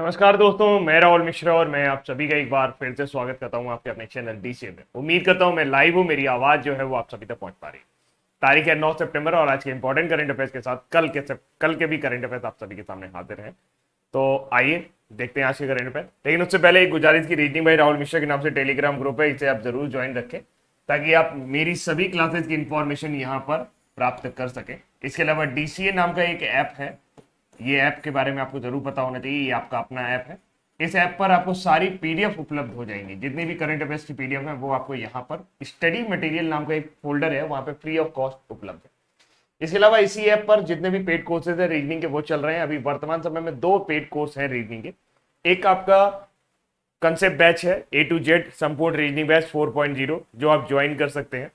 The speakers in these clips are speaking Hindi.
नमस्कार दोस्तों मैं राहुल मिश्रा और मैं आप सभी का एक बार फिर से स्वागत करता हूं आपके अपने चैनल डी में उम्मीद करता हूं मैं लाइव हूं मेरी आवाज़ जो है वो आप सभी तक पहुंच पा रही है तारीख है 9 सितंबर और आज के इंपॉर्टेंट करंट अफेयर्स के साथ कल के कल के भी करंट अफेयर्स आप सभी के सामने हाजिर है तो आइए देखते हैं आज के करंट अफेयर लेकिन उससे पहले एक गुजारिश की रीजनिंग भाई राहुल मिश्रा के नाम से टेलीग्राम ग्रुप है इसे आप जरूर ज्वाइन रखें ताकि आप मेरी सभी क्लासेज की इन्फॉर्मेशन यहाँ पर प्राप्त कर सके इसके अलावा डीसीए नाम का एक ऐप है ये ऐप के बारे में आपको जरूर पता होना चाहिए ये आपका अपना ऐप है इस ऐप पर आपको सारी पीडीएफ उपलब्ध हो जाएंगी जितनी भी करंट अफेयर्स की पीडीएफ है वो आपको यहाँ पर स्टडी मटेरियल नाम का एक फोल्डर है वहां पर फ्री ऑफ कॉस्ट उपलब्ध है इसके अलावा इसी ऐप पर जितने भी पेड कोर्सेज है रीजनिंग के वो चल रहे हैं अभी वर्तमान समय में दो पेड कोर्स है रीजनिंग के एक आपका कंसेप्ट बैच है ए टू जेड संपूर्ण रीजनिंग बैच 4.0 जो आप ज्वाइन कर सकते हैं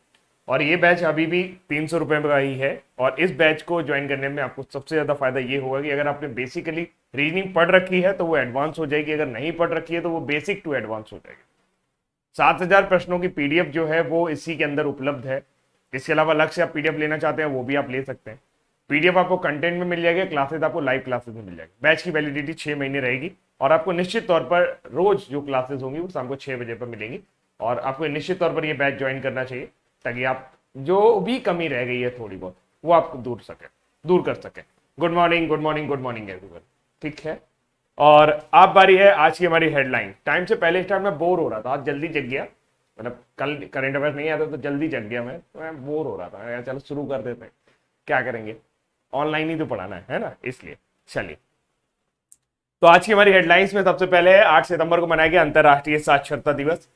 और ये बैच अभी भी तीन सौ रुपये का ही है और इस बैच को ज्वाइन करने में आपको सबसे ज़्यादा फायदा ये होगा कि अगर आपने बेसिकली रीजनिंग पढ़ रखी है तो वो एडवांस हो जाएगी अगर नहीं पढ़ रखी है तो वो बेसिक टू एडवांस हो जाएगी सात हज़ार प्रश्नों की पीडीएफ जो है वो इसी के अंदर उपलब्ध है इसके अलावा अलग से आप पीडीएफ लेना चाहते हैं वो भी आप ले सकते हैं पीडीएफ आपको कंटेंट में मिल जाएगा क्लासेज आपको लाइव क्लासेज में मिल जाएगी बैच की वैलिडिटी छः महीने रहेगी और आपको निश्चित तौर पर रोज जो क्लासेज होंगी वो शाम को छः बजे पर मिलेंगी और आपको निश्चित तौर पर यह बैच ज्वाइन करना चाहिए ताकि आप जो भी कमी रह गई है थोड़ी बहुत वो आप दूर सके दूर कर सके good morning good morning good morning everyone ठीक है और आप बारी है आज की हमारी हेडलाइन टाइम से पहले स्टार्ट में बोर हो रहा था आज जल्दी जग गया मतलब कल करेंट अफेयर नहीं आता तो जल्दी जग गया मैं तो मैं बोर हो रहा था चलो शुरू कर देते हैं क्या करेंगे ऑनलाइन ही तो पढ़ाना है है ना इसलिए चलिए तो आज की हमारी हेडलाइंस में सबसे पहले आठ सितंबर को मनाया गया अंतर्राष्ट्रीय साक्षरता दिवस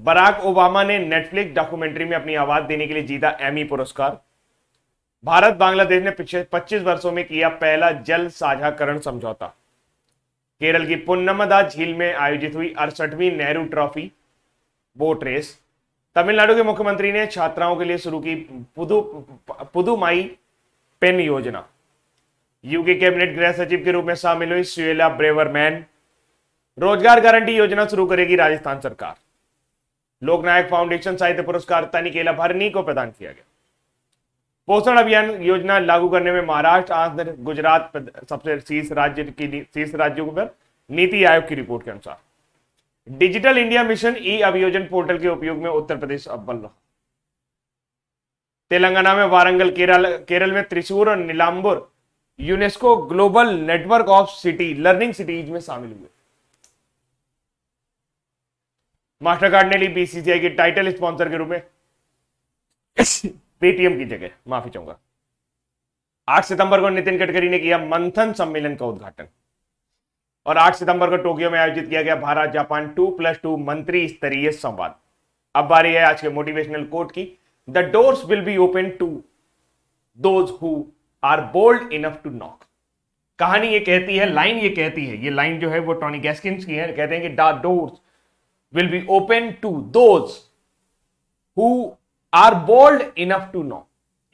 बराक ओबामा ने नेटफ्लिक्स डॉक्यूमेंट्री में अपनी आवाज देने के लिए जीता एमी पुरस्कार भारत बांग्लादेश ने पिछले 25 वर्षों में किया पहला जल साझाकरण समझौता केरल की पुन्नमदा झील में आयोजित हुई अड़सठवीं Nehru trophy boat race Tamil Nadu के मुख्यमंत्री ने छात्राओं के लिए शुरू की पुदु पुदुमाई पेन योजना यूके कैबिनेट गृह सचिव के रूप में शामिल हुई सुला ब्रेवरमैन रोजगार गारंटी योजना शुरू करेगी राजस्थान सरकार लोकनायक फाउंडेशन साहित्य पुरस्कार तनी भरनी को प्रदान किया गया पोषण अभियान योजना लागू करने में महाराष्ट्र आंध्र गुजरात सबसे शीर्ष राज्य की शीर्ष राज्यों पर नीति आयोग की रिपोर्ट के अनुसार डिजिटल इंडिया मिशन ई अभियोजन पोर्टल के उपयोग में उत्तर प्रदेश अव्वल रहा तेलंगाना में वारंगल केरल केरल में त्रिशूर और Nilambur UNESCO global network of city learning cities में शामिल हुए मास्टर कार्ड ने ली बीसीसीआई की टाइटल स्पॉन्सर के रूप में पेटीएम की जगह माफी चाहूंगा 8 सितंबर को नितिन गडकरी ने किया मंथन सम्मेलन का उद्घाटन और 8 सितंबर को टोक्यो में आयोजित किया गया Bharat Japan two plus two मंत्री स्तरीय संवाद अब बारी है आज के मोटिवेशनल कोर्ट की the doors will be open to those who are bold enough to knock कहानी ये कहती है लाइन ये कहती है ये लाइन जो है वो टॉनी गैस्किन की है कहते हैं कि the doors will be open to those who are bold enough to knock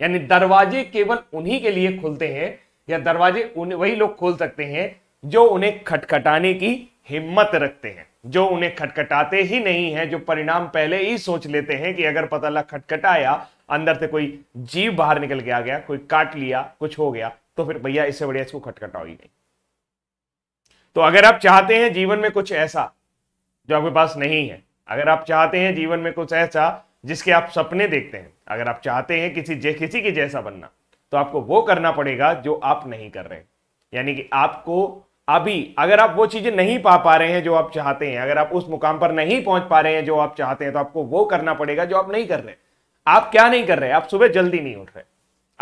यानी दरवाजे केवल उन्हीं के लिए खुलते हैं या दरवाजे वही लोग खोल सकते हैं जो उन्हें खटखटाने की हिम्मत रखते हैं जो उन्हें खटखटाते ही नहीं है जो परिणाम पहले ही सोच लेते हैं कि अगर पता लग खटखटाया अंदर से कोई जीव बाहर निकल के आ गया कोई काट लिया कुछ हो गया तो फिर भैया इससे बढ़िया इसको खटखटाओ ही नहीं तो अगर आप चाहते हैं जीवन में कुछ ऐसा जो आपके पास नहीं है अगर आप चाहते हैं जीवन में कुछ ऐसा जिसके आप सपने देखते हैं अगर आप चाहते हैं किसी जे किसी के जैसा बनना तो आपको वो करना पड़ेगा जो आप नहीं कर रहे यानी कि आपको अभी अगर आप वो चीज़ें नहीं पा पा रहे हैं जो आप चाहते हैं अगर आप उस मुकाम पर नहीं पहुंच पा रहे हैं जो आप चाहते हैं तो आपको वो करना पड़ेगा जो आप नहीं कर रहे आप क्या नहीं कर रहे आप सुबह जल्दी नहीं उठ रहे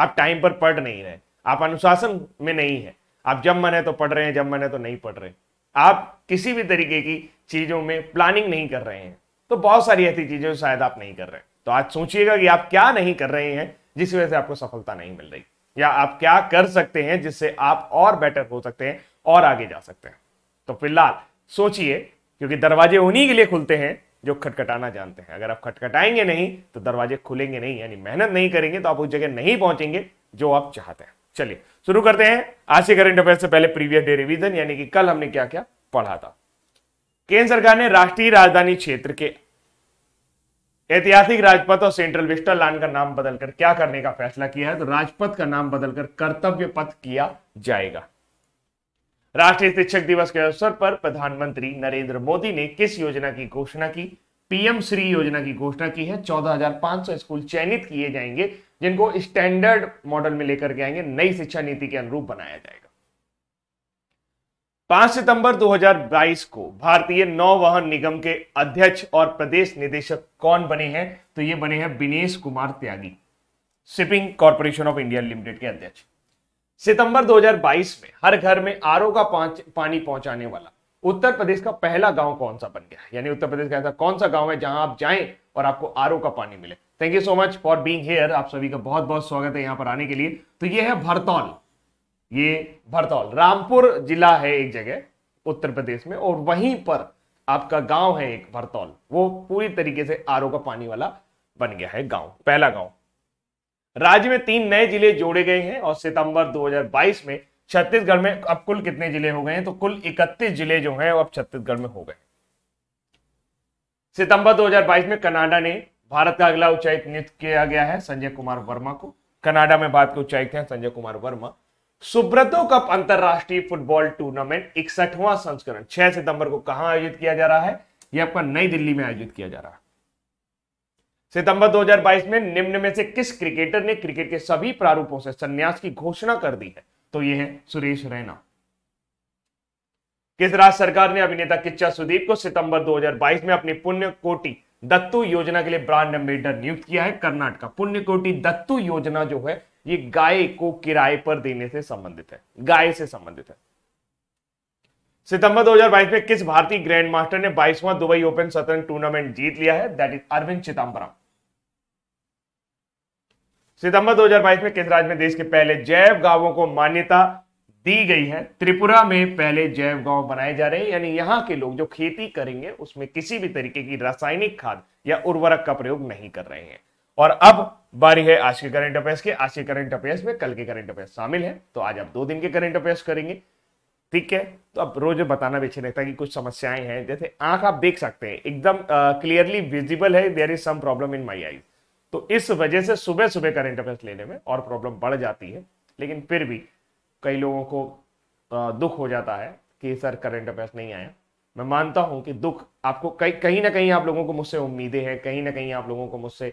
आप टाइम पर पढ़ नहीं रहे आप अनुशासन में नहीं है आप जब मन है तो पढ़ रहे हैं जब मन है तो नहीं पढ़ रहे आप किसी भी तरीके की चीज़ों में प्लानिंग नहीं कर रहे हैं तो बहुत सारी ऐसी चीज़ें शायद आप नहीं कर रहे हैं तो आज सोचिएगा कि आप क्या नहीं कर रहे हैं जिस वजह से आपको सफलता नहीं मिल रही या आप क्या कर सकते हैं जिससे आप और बेटर हो सकते हैं और आगे जा सकते हैं तो फिलहाल सोचिए क्योंकि दरवाजे उन्हीं के लिए खुलते हैं जो खटखटाना जानते हैं अगर आप खटखटाएंगे नहीं तो दरवाजे खुलेंगे नहीं यानी मेहनत नहीं करेंगे तो आप उस जगह नहीं पहुंचेंगे जो आप चाहते हैं चलिए शुरू करते हैं आज के करंट अफेयर से पहले प्रीवियस डे रिवीजन यानी कि कल हमने क्या क्या पढ़ा था केंद्र सरकार ने राष्ट्रीय राजधानी क्षेत्र के ऐतिहासिक राजपथ और सेंट्रल विस्टर लाइन का नाम बदलकर क्या करने का फैसला किया है तो राजपथ का नाम बदलकर कर्तव्य पथ किया जाएगा राष्ट्रीय शिक्षक दिवस के अवसर पर प्रधानमंत्री नरेंद्र मोदी ने किस योजना की घोषणा की पीएम श्री योजना की घोषणा की है 14,500 स्कूल चयनित किए जाएंगे जिनको स्टैंडर्ड मॉडल में लेकर के आएंगे नई शिक्षा नीति के अनुरूप बनाया जाएगा पांच सितंबर 2022 को भारतीय नौवहन निगम के अध्यक्ष और प्रदेश निदेशक कौन बने हैं तो ये बने हैं Vinesh Kumar Tyagi shipping corporation of India limited के अध्यक्ष सितंबर 2022 में हर घर में आरओ का पानी पहुंचाने वाला उत्तर प्रदेश का पहला गांव कौन सा बन गया यानी उत्तर प्रदेश का ऐसा कौन सा गांव है जहां आप जाएं और आपको आर का पानी मिले thank you so much for being here आप सभी का बहुत बहुत स्वागत है यहाँ पर आने के लिए तो ये है भरतौल ये भरतौल रामपुर जिला है एक जगह उत्तर प्रदेश में और वहीं पर आपका गांव है एक भरतौल वो पूरी तरीके से आर का पानी वाला बन गया है गांव पहला गांव राज्य में तीन नए जिले जोड़े गए हैं और सितंबर 2022 में छत्तीसगढ़ में अब कुल कितने जिले हो गए हैं तो कुल 31 जिले जो हैं अब छत्तीसगढ़ में हो गए सितंबर 2022 में कनाडा ने भारत का अगला उच्चायुक्त नियुक्त किया गया है संजय कुमार वर्मा को कनाडा में भारत के उच्चायुक्त हैं संजय कुमार वर्मा सुब्रतो कप अंतरराष्ट्रीय फुटबॉल टूर्नामेंट इकसठवां संस्करण 6 सितंबर को कहां आयोजित किया जा रहा है यह आपका नई दिल्ली में आयोजित किया जा रहा है सितंबर 2022 में निम्न में से किस क्रिकेटर ने क्रिकेट के सभी प्रारूपों से संन्यास की घोषणा कर दी है तो यह है सुरेश रैना किस राज्य सरकार ने अभिनेता किच्चा सुदीप को सितंबर 2022 में अपनी पुण्य कोटि दत्तू योजना के लिए ब्रांड एम्बेडर नियुक्त किया है कर्नाटक पुण्य कोटि दत्तू योजना जो है ये गाय को किराए पर देने से संबंधित है गाय से संबंधित है सितंबर 2022 में किस भारतीय ग्रैंड मास्टर ने 22वां दुबई ओपन सतरंग टूर्नामेंट जीत लिया है दैट इज अरविंद चिदम्बरम सितंबर 2022 में किस राज्य में देश के पहले जैव गांवों को मान्यता दी गई है त्रिपुरा में पहले जैव गांव बनाए जा रहे हैं यानी यहां के लोग जो खेती करेंगे उसमें किसी भी तरीके की रासायनिक खाद या उर्वरक का प्रयोग नहीं कर रहे हैं और अब बारी है आज के करंट अफेयर्स के आज के करंट अफेयर्स में कल के करंट अफेयर्स शामिल है तो आज आप दो दिन के करंट अफेयर्स करेंगे ठीक है तो अब रोज बताना भी अच्छा लगता है कि कुछ समस्याएं हैं जैसे आंख आप देख सकते हैं एकदम क्लियरली विजिबल है there is some problem in my eyes तो इस वजह से सुबह सुबह करंट अफेयर्स लेने में और प्रॉब्लम बढ़ जाती है लेकिन फिर भी कई लोगों को दुख हो जाता है कि सर करंट अफेयर्स नहीं आया मैं मानता हूं कि दुख आपको कहीं कहीं ना कहीं आप लोगों को मुझसे उम्मीदें हैं कहीं ना कहीं आप लोगों को मुझसे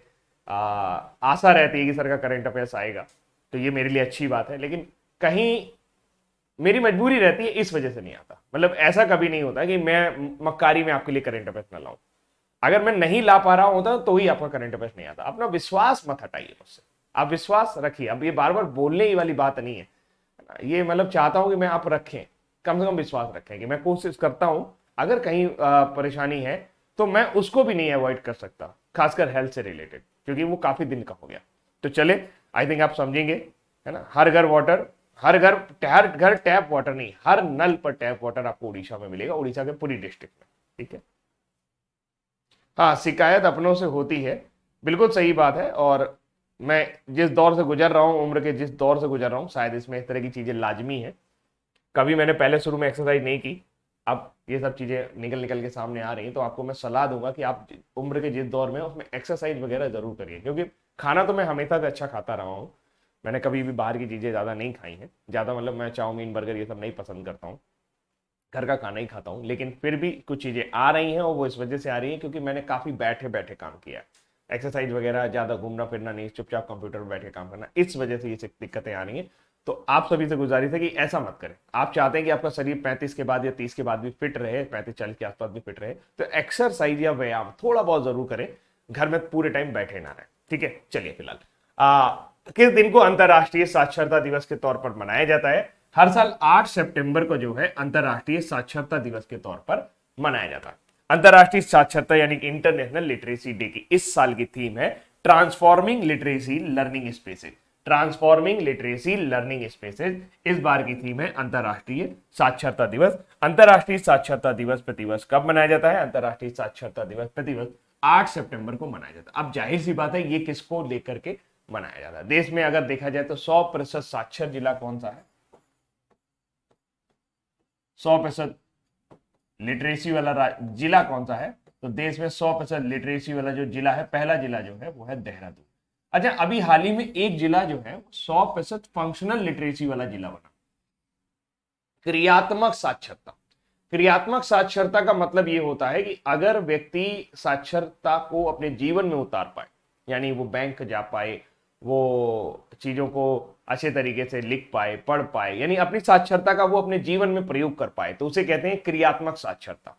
आशा रहती है कि सर का करंट अफेयर्स आएगा तो ये मेरे लिए अच्छी बात है लेकिन कहीं मेरी मजबूरी रहती है इस वजह से नहीं आता मतलब ऐसा कभी नहीं होता कि मैं मक्कारी में आपके लिए करंट अफेयर्स ना लाऊं अगर मैं नहीं ला पा रहा होता तो ही आपका करंट अफेयर्स नहीं आता अपना विश्वास मत हटाइए मुझसे आप विश्वास रखिए अब ये बार बार बोलने ही वाली बात नहीं है ये मतलब चाहता हूं कि मैं आप रखें कम से कम विश्वास रखें कि मैं कोशिश करता हूं अगर कहीं परेशानी है तो मैं उसको भी नहीं अवॉइड कर सकता खासकर हेल्थ से रिलेटेड क्योंकि वो काफ़ी दिन का हो गया तो चले आई थिंक आप समझेंगे है ना हर घर वाटर हर घर हर घर टैप वाटर नहीं हर नल पर टैप वाटर आपको उड़ीसा में मिलेगा उड़ीसा के पूरी डिस्ट्रिक्ट में ठीक है हाँ शिकायत अपनों से होती है बिल्कुल सही बात है और मैं जिस दौर से गुजर रहा हूँ उम्र के जिस दौर से गुजर रहा हूँ शायद इसमें इस तरह की चीज़ें लाजमी हैं कभी मैंने पहले शुरू में एक्सरसाइज नहीं की अब ये सब चीज़ें निकल निकल के सामने आ रही हैं तो आपको मैं सलाह दूंगा कि आप उम्र के जिस दौर में उसमें एक्सरसाइज वगैरह ज़रूर करिए क्योंकि खाना तो मैं हमेशा से अच्छा खाता रहा हूँ मैंने कभी भी बाहर की चीज़ें ज़्यादा नहीं खाई हैं ज़्यादा मतलब मैं चाउमीन बर्गर ये सब नहीं पसंद करता हूँ घर का खाना ही खाता हूँ लेकिन फिर भी कुछ चीज़ें आ रही हैं और वो इस वजह से आ रही हैं क्योंकि मैंने काफ़ी बैठे बैठे काम किया है एक्सरसाइज वगैरह ज़्यादा घूमना फिरना नहीं चुपचाप कंप्यूटर पर बैठ के काम करना इस वजह से ये दिक्कतें आ रही हैं तो आप सभी से गुजारिश है कि ऐसा मत करें आप चाहते हैं कि आपका शरीर 35 के बाद या 30 के बाद भी फिट रहे 35 चालीस के आसपास भी फिट रहे तो एक्सरसाइज या व्यायाम थोड़ा बहुत जरूर करें घर में पूरे टाइम बैठे ना रहें ठीक है चलिए फिलहाल किस दिन को अंतर्राष्ट्रीय साक्षरता दिवस के तौर पर मनाया जाता है हर साल 8 सितंबर को जो है अंतर्राष्ट्रीय साक्षरता दिवस के तौर पर मनाया जाता है अंतर्राष्ट्रीय साक्षरता यानी कि इंटरनेशनल लिटरेसी डे की इस साल की थीम है transforming literacy learning spaces transforming literacy learning spaces इस बार की थीम है अंतर्राष्ट्रीय साक्षरता दिवस अंतर्राष्ट्रीय साक्षरता दिवस प्रतिवर्ष कब मनाया जाता है अंतर्राष्ट्रीय साक्षरता दिवस प्रतिवर्ष आठ सितंबर को मनाया जाता है अब जाहिर सी बात है ये किसको लेकर के मनाया जाता है देश में अगर देखा जाए तो सौ साक्षर जिला कौन सा है सौ प्रतिशत लिटरेसी वाला जिला कौन सा है तो देश में सौ परसेंट लिटरेसी वाला जो जिला है पहला जिला जो है वो है देहरादून अच्छा अभी हाल ही में एक जिला जो है सौ परसेंट फंक्शनल लिटरेसी वाला जिला बना क्रियात्मक साक्षरता क्रियात्मक साक्षरता का मतलब ये होता है कि अगर व्यक्ति साक्षरता को अपने जीवन में उतार पाए यानी वो बैंक जा पाए वो चीजों को अच्छे तरीके से लिख पाए पढ़ पाए यानी अपनी साक्षरता का वो अपने जीवन में प्रयोग कर पाए तो उसे कहते हैं क्रियात्मक साक्षरता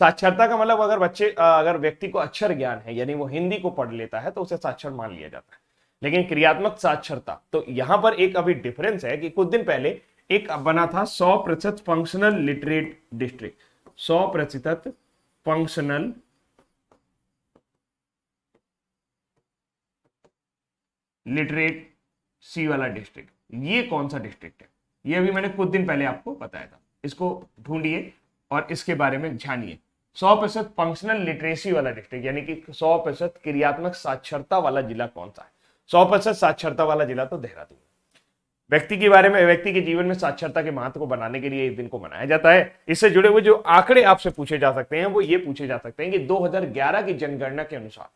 साक्षरता का मतलब अगर बच्चे अगर व्यक्ति को अक्षर ज्ञान है यानी वो हिंदी को पढ़ लेता है तो उसे साक्षर मान लिया जाता है लेकिन क्रियात्मक साक्षरता तो यहां पर एक अभी डिफरेंस है कि कुछ दिन पहले एक बना था सौ प्रतिशत फंक्शनल लिटरेट डिस्ट्रिक्ट सौ प्रतिशत फंक्शनल लिटरेट सी वाला डिस्ट्रिक्ट ये कौन सा डिस्ट्रिक्ट है ये अभी मैंने कुछ दिन पहले आपको बताया था इसको ढूंढिए और इसके बारे में जानिए सौ प्रतिशत फंक्शनल लिटरेसी वाला डिस्ट्रिक्ट यानी कि सौ प्रतिशत क्रियात्मक साक्षरता वाला जिला कौन सा है सौ प्रतिशत साक्षरता वाला जिला तो देहरादून व्यक्ति के बारे में व्यक्ति के जीवन में साक्षरता के महत्व को बनाने के लिए इस दिन को मनाया जाता है इससे जुड़े हुए जो आंकड़े आपसे पूछे जा सकते हैं वो ये पूछे जा सकते हैं कि दो की जनगणना के अनुसार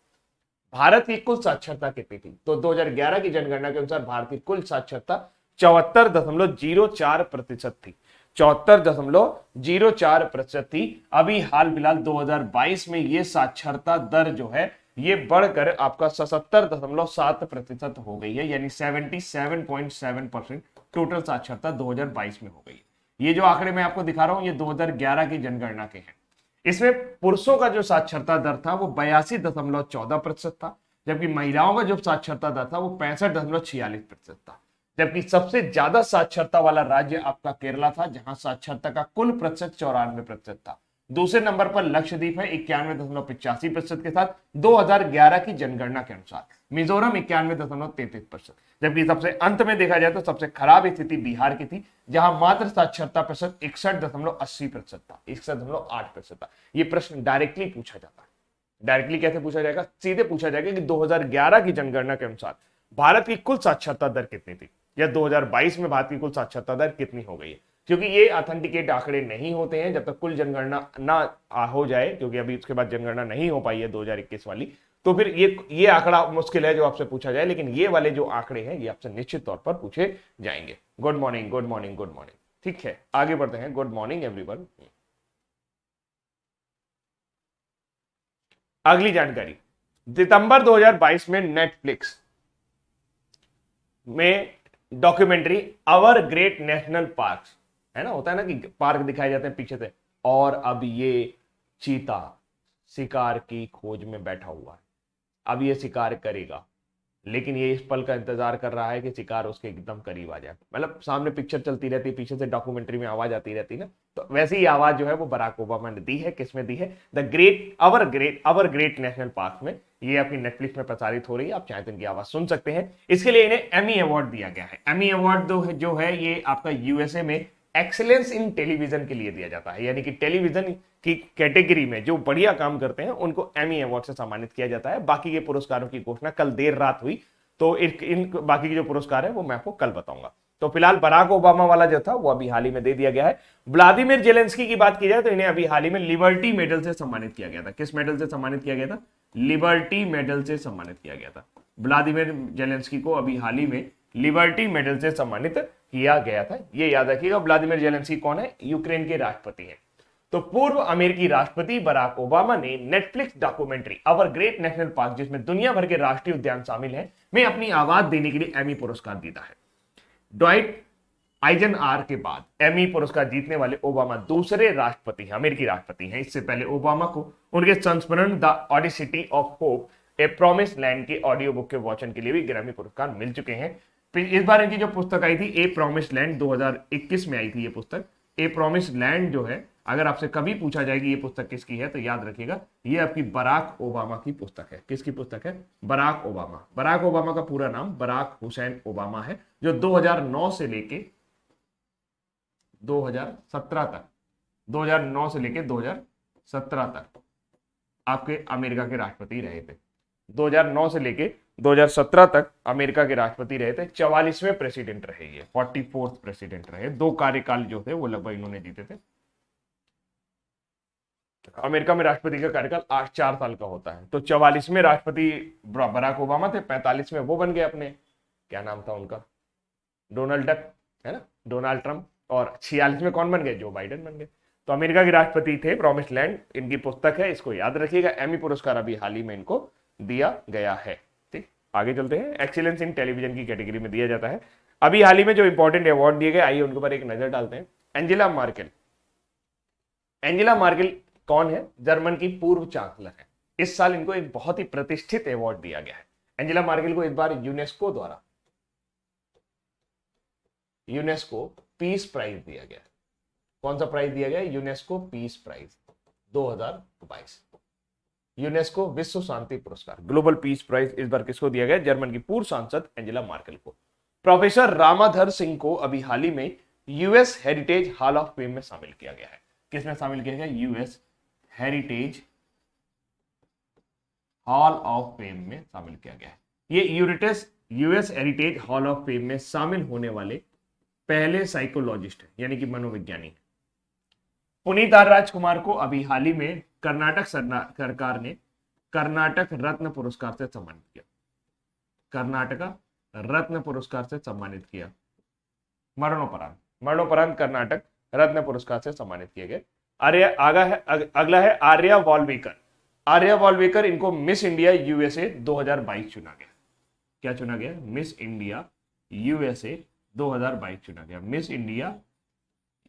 भारत की कुल साक्षरता कितनी थी तो 2011 की जनगणना के अनुसार भारत की कुल साक्षरता चौहत्तर दशमलव जीरो चार प्रतिशत थी चौहत्तर दशमलव जीरो चार प्रतिशत थी अभी हाल फिलहाल 2022 में ये साक्षरता दर जो है ये बढ़कर आपका सतहत्तर दशमलव सात प्रतिशत हो गई है यानी seventy seven point seven percent total साक्षरता 2022 में हो गई है ये जो आंकड़े मैं आपको दिखा रहा हूँ ये 2011 की जनगणना के हैं इसमें पुरुषों का जो साक्षरता दर था वो बयासी दशमलव चौदह प्रतिशत था जबकि महिलाओं का जो साक्षरता दर था वो पैंसठ दशमलव छियालीस प्रतिशत था जबकि सबसे ज्यादा साक्षरता वाला राज्य आपका केरला था जहां साक्षरता का कुल प्रतिशत चौरानवे प्रतिशत था दूसरे नंबर पर लक्षद्वीप है इक्यानवे दशमलव पिचासी प्रतिशत के साथ 2011 की जनगणना के अनुसार मिजोरम इक्यानवे दशमलव तैतीस प्रतिशत जबकि सबसे अंत में देखा जाए तो सबसे खराब स्थिति बिहार की थी जहां मात्र साक्षरता प्रतिशत इकसठ दशमलव अस्सी प्रतिशत था इकसठ दशमलव आठ प्रतिशत था ये प्रश्न डायरेक्टली पूछा जाता है डायरेक्टली कैसे पूछा जाएगा सीधे पूछा जाएगा कि 2011 की जनगणना के अनुसार भारत की कुल साक्षरता दर कितनी थी या दो में भारत की कुल साक्षरता दर कितनी हो गई है क्योंकि ये ऑथेंटिकेट आंकड़े नहीं होते हैं जब तक कुल जनगणना ना हो जाए क्योंकि अभी उसके बाद जनगणना नहीं हो पाई है 2021 वाली तो फिर ये ये आंकड़ा मुश्किल है जो आपसे पूछा जाए लेकिन ये वाले जो आंकड़े हैं ये आपसे निश्चित तौर पर पूछे जाएंगे good morning good morning good morning ठीक है आगे बढ़ते हैं गुड मॉर्निंग एवरीवन अगली जानकारी दिसंबर 2022 में नेटफ्लिक्स में documentary our great national park है ना होता है ना कि पार्क दिखाए जाते हैं पीछे से और अब ये चीता शिकार की खोज में बैठा हुआ है अब ये शिकार करेगा लेकिन ये इस पल का इंतजार कर रहा है कि शिकार उसके एकदम करीब आ जाए मतलब सामने पिक्चर चलती रहती है पीछे से डॉक्यूमेंट्री में आवाज आती रहती ना तो वैसे ही आवाज जो है वो बराक ओबामा ने दी है किसमें दी है the great our great our great national park में ये अपनी नेटफ्लिक्स में प्रसारित हो रही है आप चाहे तो इनकी आवाज सुन सकते हैं इसके लिए इन्हें एमी अवार्ड दिया गया है एमी अवार्ड जो है ये आपका यूएसए में एक्सेलेंस इन टेलीविजन के लिए दिया जाता है यानी कि टेलीविजन की कैटेगरी में जो बढ़िया काम करते हैं उनको एमी अवार्ड से सम्मानित किया जाता है बाकी के पुरस्कारों की घोषणा कल देर रात हुई तो इन बाकी के जो पुरस्कार है वो मैं आपको कल बताऊंगा तो फिलहाल बराक ओबामा वाला जो था वो अभी हाल ही में दे दिया गया है व्लादिमिर जेलेंस्की की बात की जाए तो इन्हें अभी हाल ही में लिबर्टी मेडल से सम्मानित किया गया था किस मेडल से सम्मानित किया गया था लिबर्टी मेडल से सम्मानित किया गया था व्लादिमिर जेलेंस्की को अभी हाल ही में लिबर्टी मेडल से सम्मानित किया गया था यह याद रखिएगा व्लादिमिर जेलेंस्की कौन है यूक्रेन के राष्ट्रपति है तो पूर्व अमेरिकी राष्ट्रपति बराक ओबामा ने Netflix documentary our great national park जिसमें दुनिया भर के राष्ट्रीय उद्यान शामिल हैं में अपनी आवाज देने के लिए एमी पुरस्कार दीता है डॉइट आइजन आर के बाद एमी पुरस्कार जीतने वाले ओबामा दूसरे राष्ट्रपति हैं अमेरिकी राष्ट्रपति हैं इससे पहले ओबामा को उनके संस्मरण the audacity of hope a promise land के ऑडियो बुक के वॉचन के लिए भी ग्रामीण पुरस्कार मिल चुके हैं इस बार इनकी जो पुस्तक आई थी ए प्रोमिस लैंड 2021 में आई थी ये पुस्तक ए प्रोमिस लैंड जो है अगर आपसे कभी पूछा जाए कि ये पुस्तक किसकी है तो याद रखिएगा ये आपकी बराक ओबामा की पुस्तक है किसकी पुस्तक है बराक ओबामा बराक ओबामा का पूरा नाम बराक हुसैन ओबामा है जो 2009 से लेके 2017 तक 2009 से लेके 2017 तक आपके अमेरिका के राष्ट्रपति रहे थे 2009 से लेके 2017 तक अमेरिका के राष्ट्रपति रहे थे चवालीसवें प्रेसिडेंट रहे ये फोर्टी फोर्थ प्रेसिडेंट रहे दो कार्यकाल जो थे वो लगभग इन्होंने जीते थे अमेरिका में राष्ट्रपति का कार्यकाल आठ चार साल का होता है तो चवालीसवें राष्ट्रपति बराक ओबामा थे पैंतालीस में वो बन गए अपने क्या नाम था उनका डोनाल्ड डक है ना डोनाल्ड ट्रंप और छियालीस में कौन बन गए जो बाइडन बन गए तो अमेरिका के राष्ट्रपति थे प्रॉमिस लैंड इनकी पुस्तक है इसको याद रखिएगा एमी पुरस्कार अभी हाल ही में इनको दिया गया है आगे चलते हैं एक्सीलेंस इन टेलीविजन की कैटेगरी में दिया जाता है अभी हाल ही में जो इंपॉर्टेंट अवार्ड दिए गए आइए उनके ऊपर एक नजर डालते हैं एंजिला मार्केल एंजिला मार्केल कौन है जर्मन की पूर्व चांसलर है इस साल इनको एक बहुत ही प्रतिष्ठित अवार्ड दिया गया है एंजिला मार्केल को इस बार यूनेस्को द्वारा यूनेस्को पीस प्राइज दिया गया कौन सा प्राइज दिया गया यूनेस्को पीस प्राइज 2022 यूनेस्को विश्व शांति पुरस्कार ग्लोबल पीस प्राइज इस बार किसको दिया गया जर्मन की पूर्व सांसद एंजेला मार्केल को प्रोफेसर रामाधर सिंह को अभी हाल ही में US heritage hall of fame में शामिल किया गया है किसमें शामिल किया गया US heritage hall of fame में शामिल किया गया है ये यूरिटेस US heritage hall of fame में शामिल होने वाले पहले साइकोलॉजिस्ट है यानी कि मनोविज्ञानी पुनीत आर राजकुमार को अभी हाल ही में कर्नाटक सरकार ने कर्नाटक रत्न पुरस्कार से सम्मानित किया कर्नाटका रत्न पुरस्कार से सम्मानित किया मरणोपरांत मरणोपरांत कर्नाटक रत्न पुरस्कार से सम्मानित किए गए आर्य आगा है अग, अगला है आर्या वॉल्वेकर आर्या वॉल्वेकर इनको मिस इंडिया यूएसए 2022 चुना गया क्या चुना गया मिस इंडिया यूएसए 2022 चुना गया मिस इंडिया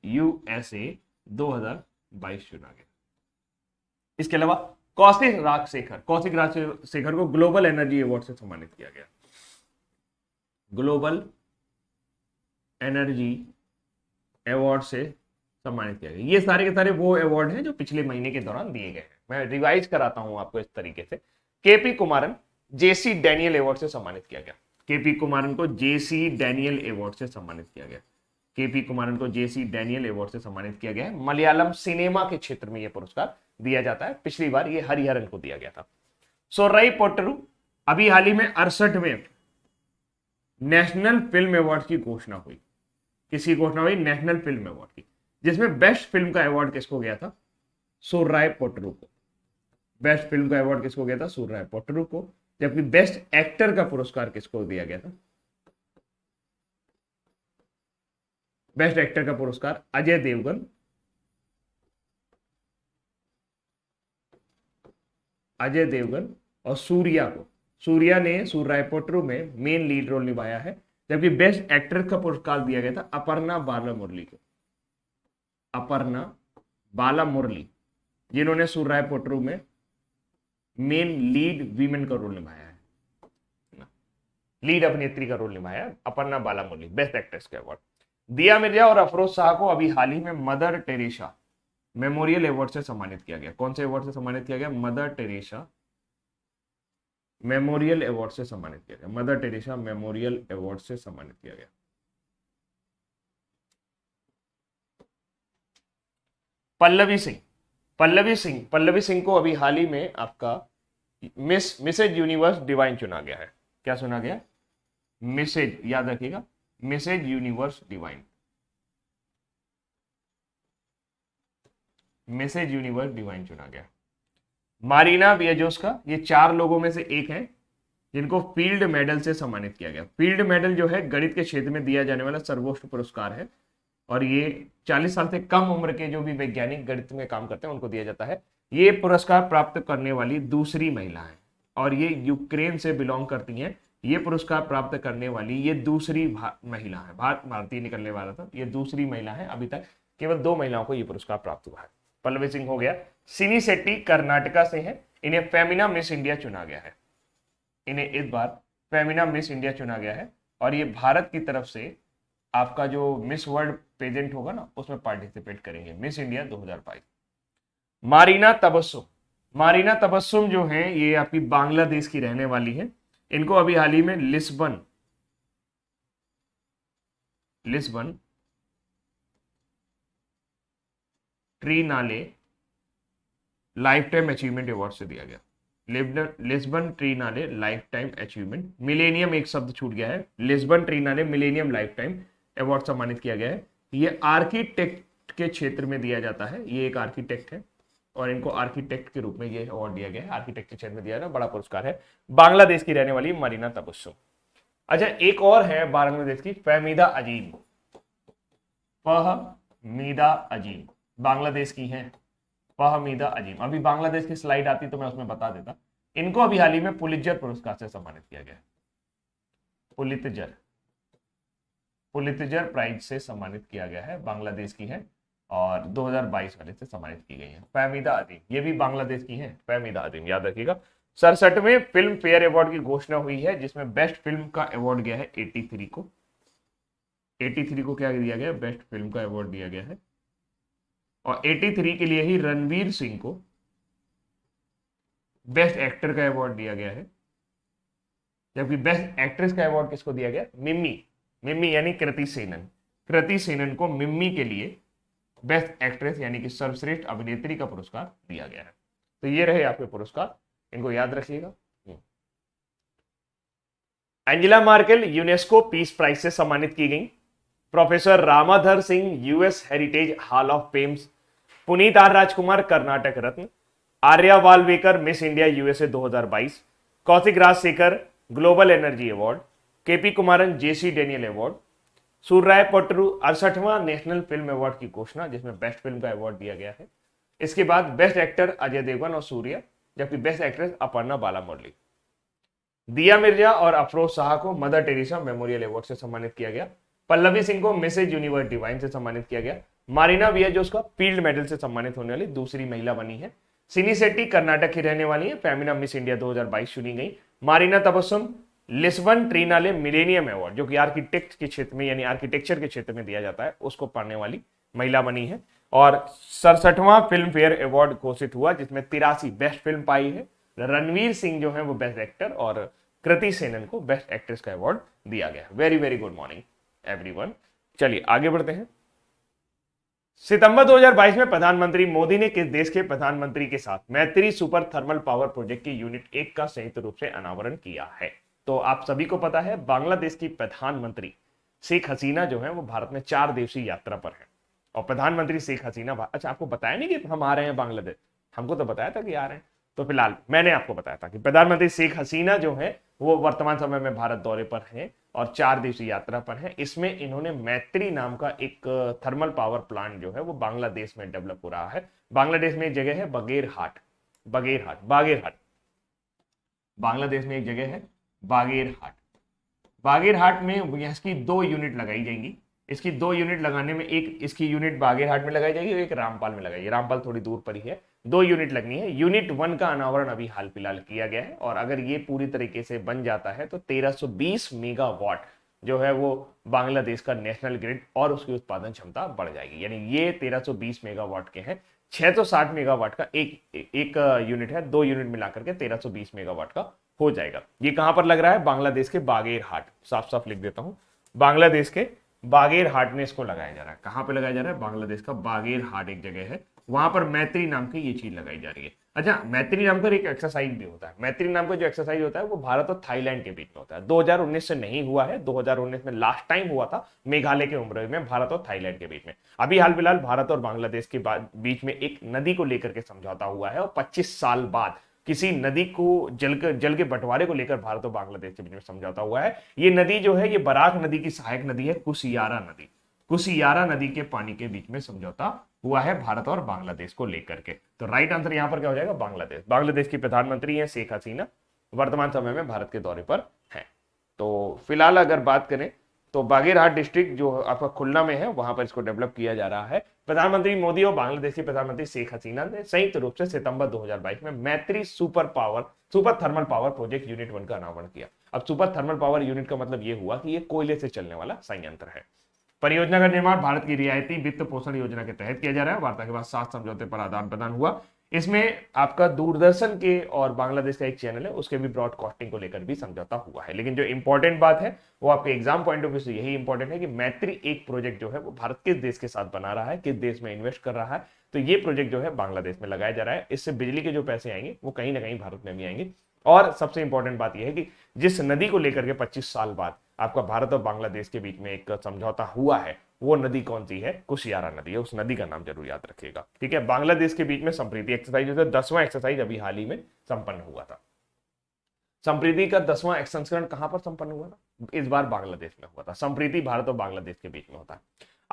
यूएसए 2022 चुना गया इसके अलावा कौशिक राजशेखर कौशिक राजशेखर को ग्लोबल एनर्जी अवार्ड से सम्मानित किया गया ग्लोबल एनर्जी अवार्ड से सम्मानित किया गया ये सारे के सारे वो अवार्ड हैं जो पिछले महीने के दौरान दिए गए हैं मैं रिवाइज कराता हूं आपको इस तरीके से केपी कुमारन जेसी डैनियल अवार्ड से सम्मानित किया गया केपी कुमारन को जेसी डैनियल अवार्ड से सम्मानित किया गया के पी कुमारन को जेसी डैनियल अवार्ड से सम्मानित किया गया है मलयालम सिनेमा के क्षेत्र में यह पुरस्कार दिया जाता है पिछली बार ये हरिहरन को दिया गया था सो रई पोटरू अभी हाल ही में अड़सठ में नेशनल फिल्म अवार्ड की घोषणा हुई किसी घोषणा हुई नेशनल फिल्म अवार्ड की जिसमें बेस्ट फिल्म का अवार्ड किसको गया था सोराय पोटरू को बेस्ट फिल्म का अवार्ड किसको गया था सोराय पोटरू को जबकि बेस्ट एक्टर का पुरस्कार किसको दिया गया था बेस्ट एक्टर का पुरस्कार अजय देवगन अजय देवगन और सूर्या को सूर्या ने सूर्रायपोट्रू में मेन लीड रोल निभाया है जबकि बेस्ट एक्ट्रेस का पुरस्कार दिया गया था अपर्णा बाला मुरली को अपर्णा बाला मुरली जिन्होंने सूर्रायपोट्रू में मेन लीड वीमेन का रोल निभाया है लीड अभिनेत्री का रोल निभाया अपर्णा बाला मुरली बेस्ट एक्ट्रेस का अवार्ड दिया मिर्जा और अफरोज शाह को अभी हाल ही में मदर टेरेशा मेमोरियल अवार्ड से सम्मानित किया गया कौन से अवार्ड से सम्मानित किया गया मदर टेरेशा मेमोरियल अवार्ड से सम्मानित किया गया मदर टेरेसा मेमोरियल अवार्ड से सम्मानित किया गया पल्लवी सिंह पल्लवी सिंह पल्लवी सिंह को अभी हाल ही में आपका मिस मिसेज यूनिवर्स डिवाइन चुना गया है क्या सुना गया मिसेज याद रखिएगा Mrs universe divine Mrs universe divine चुना गया मारीना बियजोस का ये चार लोगों में से एक है जिनको फील्ड मेडल से सम्मानित किया गया फील्ड मेडल जो है गणित के क्षेत्र में दिया जाने वाला सर्वोच्च पुरस्कार है और ये 40 साल से कम उम्र के जो भी वैज्ञानिक गणित में काम करते हैं उनको दिया जाता है ये पुरस्कार प्राप्त करने वाली दूसरी महिला है और ये यूक्रेन से बिलोंग करती हैं ये पुरस्कार प्राप्त करने वाली ये दूसरी महिला है भारत भारतीय निकलने वाला था ये दूसरी महिला है अभी तक केवल दो महिलाओं को ये पुरस्कार प्राप्त हुआ है पल्लवी सिंह हो गया सिनी सेट्टी कर्नाटका से है इन्हें फेमिना मिस इंडिया चुना गया है इन्हें इस बार फेमिना मिस इंडिया चुना गया है और ये भारत की तरफ से आपका जो मिस वर्ल्ड पेजेंट होगा ना उसमें पार्टिसिपेट करेंगे मिस इंडिया 2022 मारीना तबस्सुम मारीना तबस्सुम जो है ये आपकी बांग्लादेश की रहने वाली है इनको अभी हाल ही में Lisbon Lisbon triennale life time achievement award से दिया गया Lisbon triennale life time achievement millennium एक शब्द छूट गया है Lisbon triennale millennium life time award सम्मानित किया गया है ये आर्किटेक्ट के क्षेत्र में दिया जाता है ये एक आर्किटेक्ट है और इनको आर्किटेक्ट के रूप में ये अवार्ड दिया गया है आर्किटेक्ट के में दिया गया बड़ा पुरस्कार है बांग्लादेश की रहने वाली मरीना तबस्सुम अच्छा एक और है बांग्लादेश की फहमीदा अजीम फहमीदा अजीम बांग्लादेश की है फहमीदा अजीम अभी बांग्लादेश की स्लाइड आती तो मैं उसमें बता देता इनको अभी हाल ही में पुलिजर पुरस्कार से सम्मानित किया गया पुलितजर पुलितजर प्राइज से सम्मानित किया गया है बांग्लादेश की है और 2022 वाले से सम्मानित की गई है पैमिदा अदीम ये भी बांग्लादेश की है पैमिदा अदीम याद रखिएगा सड़सठवें फिल्म फेयर अवार्ड की घोषणा हुई है जिसमें बेस्ट फिल्म का अवार्ड गया है 83 को 83 को क्या दिया गया बेस्ट फिल्म का अवार्ड दिया गया है और 83 के लिए ही रणवीर सिंह को बेस्ट एक्टर का अवार्ड दिया गया है जबकि बेस्ट एक्ट्रेस का अवार्ड किसको दिया गया मिम्मी मिम्मी यानी कृति सेनन कृति सेनन को मिम्मी के लिए बेस्ट एक्ट्रेस यानी कि सर्वश्रेष्ठ अभिनेत्री का पुरस्कार दिया गया है तो ये रहे आपके पुरस्कार इनको याद रखिएगा हम्म। Angela Merkel UNESCO peace prize से सम्मानित की गई professor Ramadhar Singh US heritage hall of fames Puneet R Rajkumar Karnataka Ratna Arya Walvekar miss India USA 2022 Kaushik Rajashekar global energy award KP Kumaran JC Daniel award Soorarai Pottru अड़सठवां नेशनल फिल्म अवार्ड की घोषणा जिसमें बेस्ट फिल्म का अवार्ड दिया गया है इसके बाद बेस्ट एक्टर अजय देवगन और सूर्या जबकि बेस्ट एक्ट्रेस अपर्णा बाला मुरली दिया मिर्जा और अफरोज शाह को मदर टेरेसा मेमोरियल अवार्ड से सम्मानित किया गया पल्लवी सिंह को मिसेज यूनिवर्स डिवाइन से सम्मानित किया गया मारिना जो उसका फील्ड मेडल से सम्मानित होने वाली दूसरी महिला बनी है सिनी सेट्टी कर्नाटक की रहने वाली है फेमिना मिस इंडिया 2022 चुनी गई Marina Tabassum Lisbon triennale millennium award जो कि आर्किटेक्ट के क्षेत्र में यानी आर्किटेक्चर के क्षेत्र में दिया जाता है उसको पाने वाली महिला बनी है और सड़सठवां फिल्म फेयर अवार्ड घोषित हुआ जिसमें तिरासी बेस्ट फिल्म पाई है रणवीर सिंह जो है वो बेस्ट एक्टर और कृति सेनन को बेस्ट एक्ट्रेस का अवार्ड दिया गया very very good morning every चलिए आगे बढ़ते हैं सितंबर 2022 में प्रधानमंत्री मोदी ने किस देश के प्रधानमंत्री के साथ Maitree super thermal power project की यूनिट एक का संयुक्त रूप से अनावरण किया है तो आप सभी को पता है बांग्लादेश की प्रधानमंत्री शेख हसीना जो है वो भारत में चार दिवसीय यात्रा पर है और प्रधानमंत्री शेख हसीना अच्छा आपको बताया नहीं कि हम आ रहे हैं बांग्लादेश हमको तो बताया था कि आ रहे हैं तो फिलहाल मैंने आपको बताया था कि प्रधानमंत्री शेख हसीना जो है वो वर्तमान समय में भारत दौरे पर हैं और चार दिवसीय यात्रा पर हैं इसमें इन्होंने मैत्री नाम का एक थर्मल पावर प्लांट जो है वो बांग्लादेश में डेवलप हो रहा है बांग्लादेश में एक जगह है बगेर हाट बगेर हाट बागेर हाट बांग्लादेश में एक जगह है बागेरहाट बागेरहाट में इसकी दो यूनिट लगाई जाएंगी इसकी दो यूनिट लगाने में एक इसकी यूनिट बागेरहाट में लगाई जाएगी और एक रामपाल में लगाई रामपाल थोड़ी दूर पर ही है दो यूनिट लगनी है यूनिट वन का अनावरण अभी हाल फिलहाल किया गया है और अगर ये पूरी तरीके से बन जाता है तो 1320 मेगावाट जो है वो बांग्लादेश का नेशनल ग्रिड और उसकी उत्पादन क्षमता बढ़ जाएगी यानी ये 1320 मेगावाट के हैं 660 मेगावाट का एक एक यूनिट है दो यूनिट मिलाकर के 1320 मेगावाट का हो जाएगा ये कहां पर लग रहा है बांग्लादेश के बागेर हाट साफ साफ लिख देता हूं बांग्लादेश के बागेर हाट में इसको लगाया जा रहा है कहां पर लगाया जा रहा है बांग्लादेश का बागेर हाट एक जगह है वहां पर मैत्री नाम की ये चीज लगाई जा रही है अच्छा मैत्री नाम का एक एक्सरसाइज भी होता है मैत्री नाम का जो एक्सरसाइज होता है वो भारत और थाईलैंड के बीच में होता है 2019 से नहीं हुआ है 2019 में लास्ट टाइम हुआ था मेघालय के उम्र में भारत और थाईलैंड के बीच में अभी हाल फिलहाल भारत और बांग्लादेश के बीच में एक नदी को लेकर के समझौता हुआ है और पच्चीस साल बाद किसी नदी को जल के जल के बंटवारे को लेकर भारत और बांग्लादेश के बीच में समझौता हुआ है ये नदी जो है ये बराक नदी की सहायक नदी है कुसियारा नदी कुसियारा नदी के पानी के बीच में समझौता हुआ है भारत और बांग्लादेश को लेकर के तो राइट आंसर यहां पर क्या हो जाएगा बांग्लादेश बांग्लादेश की प्रधानमंत्री है शेख हसीना वर्तमान समय में भारत के दौरे पर है तो फिलहाल अगर बात करें तो बागेरहाट डिस्ट्रिक्ट जो आपका खुलना में है वहां पर इसको डेवलप किया जा रहा है प्रधानमंत्री मोदी और बांग्लादेशी प्रधानमंत्री शेख हसीना ने संयुक्त रूप से सितंबर 2022 में Maitree super power super thermal power project unit one का अनावरण किया अब सुपर थर्मल पावर यूनिट का मतलब यह हुआ कि यह कोयले से चलने वाला संयंत्र है परियोजना का निर्माण भारत की रियायती वित्त पोषण योजना के तहत किया जा रहा है वार्ता के बाद सात समझौते पर आदान प्रदान हुआ इसमें आपका दूरदर्शन के और बांग्लादेश का एक चैनल है उसके भी ब्रॉडकास्टिंग को लेकर भी समझौता हुआ है लेकिन जो इंपॉर्टेंट बात है वो आपके एग्जाम पॉइंट ऑफ व्यू से यही इंपॉर्टेंट है कि मैत्री एक प्रोजेक्ट जो है वो भारत किस देश के साथ बना रहा है किस देश में इन्वेस्ट कर रहा है तो ये प्रोजेक्ट जो है बांग्लादेश में लगाया जा रहा है इससे बिजली के जो पैसे आएंगे वो कहीं ना कहीं भारत में भी आएंगे और सबसे इंपॉर्टेंट बात यह है कि जिस नदी को लेकर के 25 साल बाद आपका भारत और बांग्लादेश के बीच में एक समझौता हुआ है वो नदी कौन सी है कुशियारा नदी है उस नदी का नाम जरूर याद रखिएगा ठीक है बांग्लादेश के बीच में संप्रीति एक्सरसाइज है दसवां एक्सरसाइज अभी हाल ही में संपन्न हुआ था संप्रीति का दसवां संस्करण कहां पर संपन्न हुआ था इस बार बांग्लादेश में हुआ था संप्रीति भारत और बांग्लादेश के बीच में होता है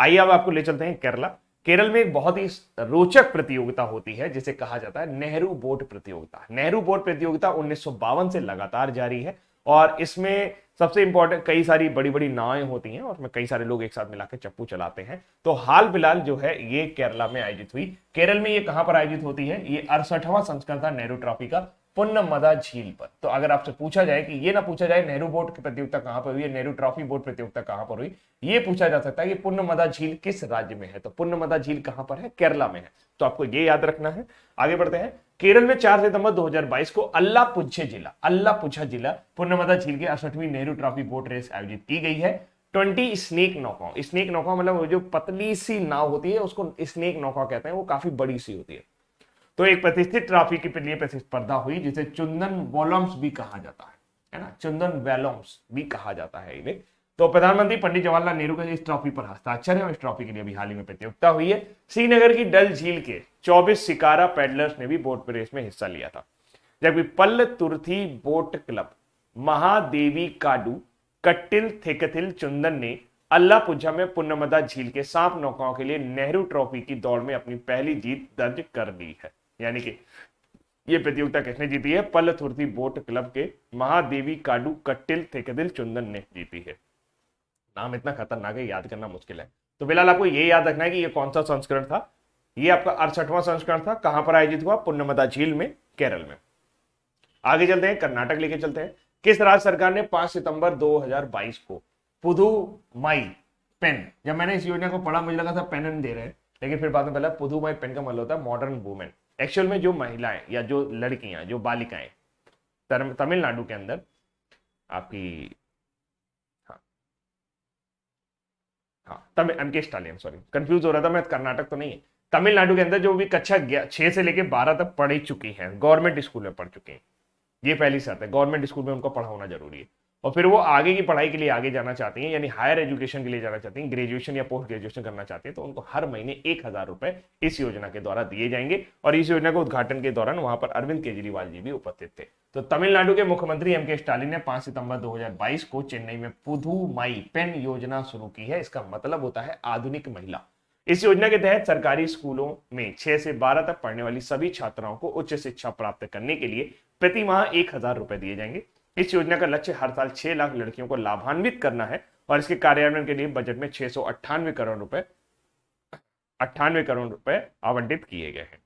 आइए अब आपको ले चलते हैं केरला केरल में एक बहुत ही रोचक प्रतियोगिता होती है जिसे कहा जाता है नेहरू बोट प्रतियोगिता नेहरू बोट प्रतियोगिता उन्नीस से लगातार जारी है और इसमें सबसे इंपॉर्टेंट कई सारी बड़ी बड़ी नावें होती हैं और उसमें कई सारे लोग एक साथ मिलाकर चप्पू चलाते हैं तो हाल फिलहाल जो है ये केरला में आयोजित हुई केरल में ये कहाँ पर आयोजित होती है ये अड़सठवां संस्करण था नेहरू ट्रॉफी का पुन्नमदा झील पर तो अगर आपसे पूछा जाए कि ये ना पूछा जाए नेहरू बोर्ड की प्रतियोगिता कहां पर हुई है नेहरू ट्रॉफी बोर्ड प्रतियोगिता कहां पर हुई ये पूछा जा सकता है कि पुन्नमदा झील किस राज्य में है तो पुन्नमदा झील कहां पर है केरला में है तो आपको ये याद रखना है आगे बढ़ते हैं केरल में चार सितंबर 2022 को अल्लाह पुछे जिला अल्लाह पुछा जिला पुन्नमदा झील के अड़सठवीं नेहरू ट्रॉफी बोट रेस आयोजित की गई है ट्वेंटी स्नेक नौका स्नेक नौका मतलब जो पतली सी नाव होती है उसको स्नेक नौका कहते हैं वो काफी बड़ी सी होती है तो एक प्रतिष्ठित ट्रॉफी के लिए प्रतिस्पर्धा हुई जिसे चुंदन वॉलम्स भी कहा जाता है है ना चुंदन वेलोम्स भी कहा जाता है इन्हें तो प्रधानमंत्री पंडित जवाहरलाल नेहरू का इस ट्रॉफी पर हस्ताक्षर है और इस ट्रॉफी के लिए अभी हाल ही में प्रतियोगिता हुई है श्रीनगर की डल झील के 24 सिकारा पैडलर्स ने भी बोट रेस में हिस्सा लिया था जबकि Pallathuruthy boat club Mahadevikad Kattil थेकथिल चुंदन ने अल्लापुझा में पुनमदा झील के सांप नौकाओं के लिए नेहरू ट्रॉफी की दौड़ में अपनी पहली जीत दर्ज कर ली है यानी कि ये प्रतियोगिता किसने जीती है पलथुर्थी बोट क्लब के महादेवी काडू कट्टिल थेकदिल चुंदन ने जीती है नाम इतना खतरनाक है याद करना मुश्किल है तो फिलहाल आपको ये याद रखना है कि ये कौन सा संस्करण था ये आपका अड़सठवां संस्करण था कहां पर आयोजित हुआ पुण्यमदा झील में केरल में आगे चलते हैं कर्नाटक लेके चलते हैं किस राज्य सरकार ने 5 सितंबर 2022 को पुधु माई पेन जब मैंने इस योजना को पढ़ा मुझे लगा था पेन दे रहे हैं लेकिन फिर बाद में पहला माई पेन का मतलब होता है मॉडर्न वुमेन एक्चुअल में जो महिलाएं या जो लड़कियां जो बालिकाएं तमिलनाडु के अंदर आपकी हाँ हाँ तमिल एम के स्टालियम सॉरी कंफ्यूज हो रहा था मैं कर्नाटक तो नहीं है तमिलनाडु के अंदर जो भी कक्षा छह से लेकर बारह तक पढ़ ही चुकी हैं गवर्नमेंट स्कूल में पढ़ चुकी हैं ये पहली शर्त है गवर्नमेंट स्कूल में उनको पढ़ा होना जरूरी है और फिर वो आगे की पढ़ाई के लिए आगे जाना चाहती हैं यानी हायर एजुकेशन के लिए जाना चाहती हैं ग्रेजुएशन या पोस्ट ग्रेजुएशन करना चाहती हैं तो उनको हर महीने एक हज़ार रुपए इस योजना के द्वारा दिए जाएंगे और इस योजना के उद्घाटन के दौरान वहां पर अरविंद केजरीवाल जी भी उपस्थित थे तो तमिलनाडु के मुख्यमंत्री एम के स्टालिन ने पांच सितंबर दो को चेन्नई में पुधु माई पेन योजना शुरू की है इसका मतलब होता है आधुनिक महिला इस योजना के तहत सरकारी स्कूलों में छह से बारह तक पढ़ने वाली सभी छात्राओं को उच्च शिक्षा प्राप्त करने के लिए प्रति माह एक हजार रुपए दिए जाएंगे इस योजना का लक्ष्य हर साल छह लाख लड़कियों को लाभान्वित करना है और इसके कार्यान्वयन के लिए बजट में छह सौ अट्ठानवे करोड़ रुपए अट्ठानवे करोड़ रुपए आवंटित किए गए हैं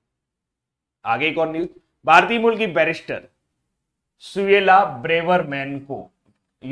आगे एक और न्यूज भारतीय मूल की बैरिस्टर सुएला ब्रेवरमैन को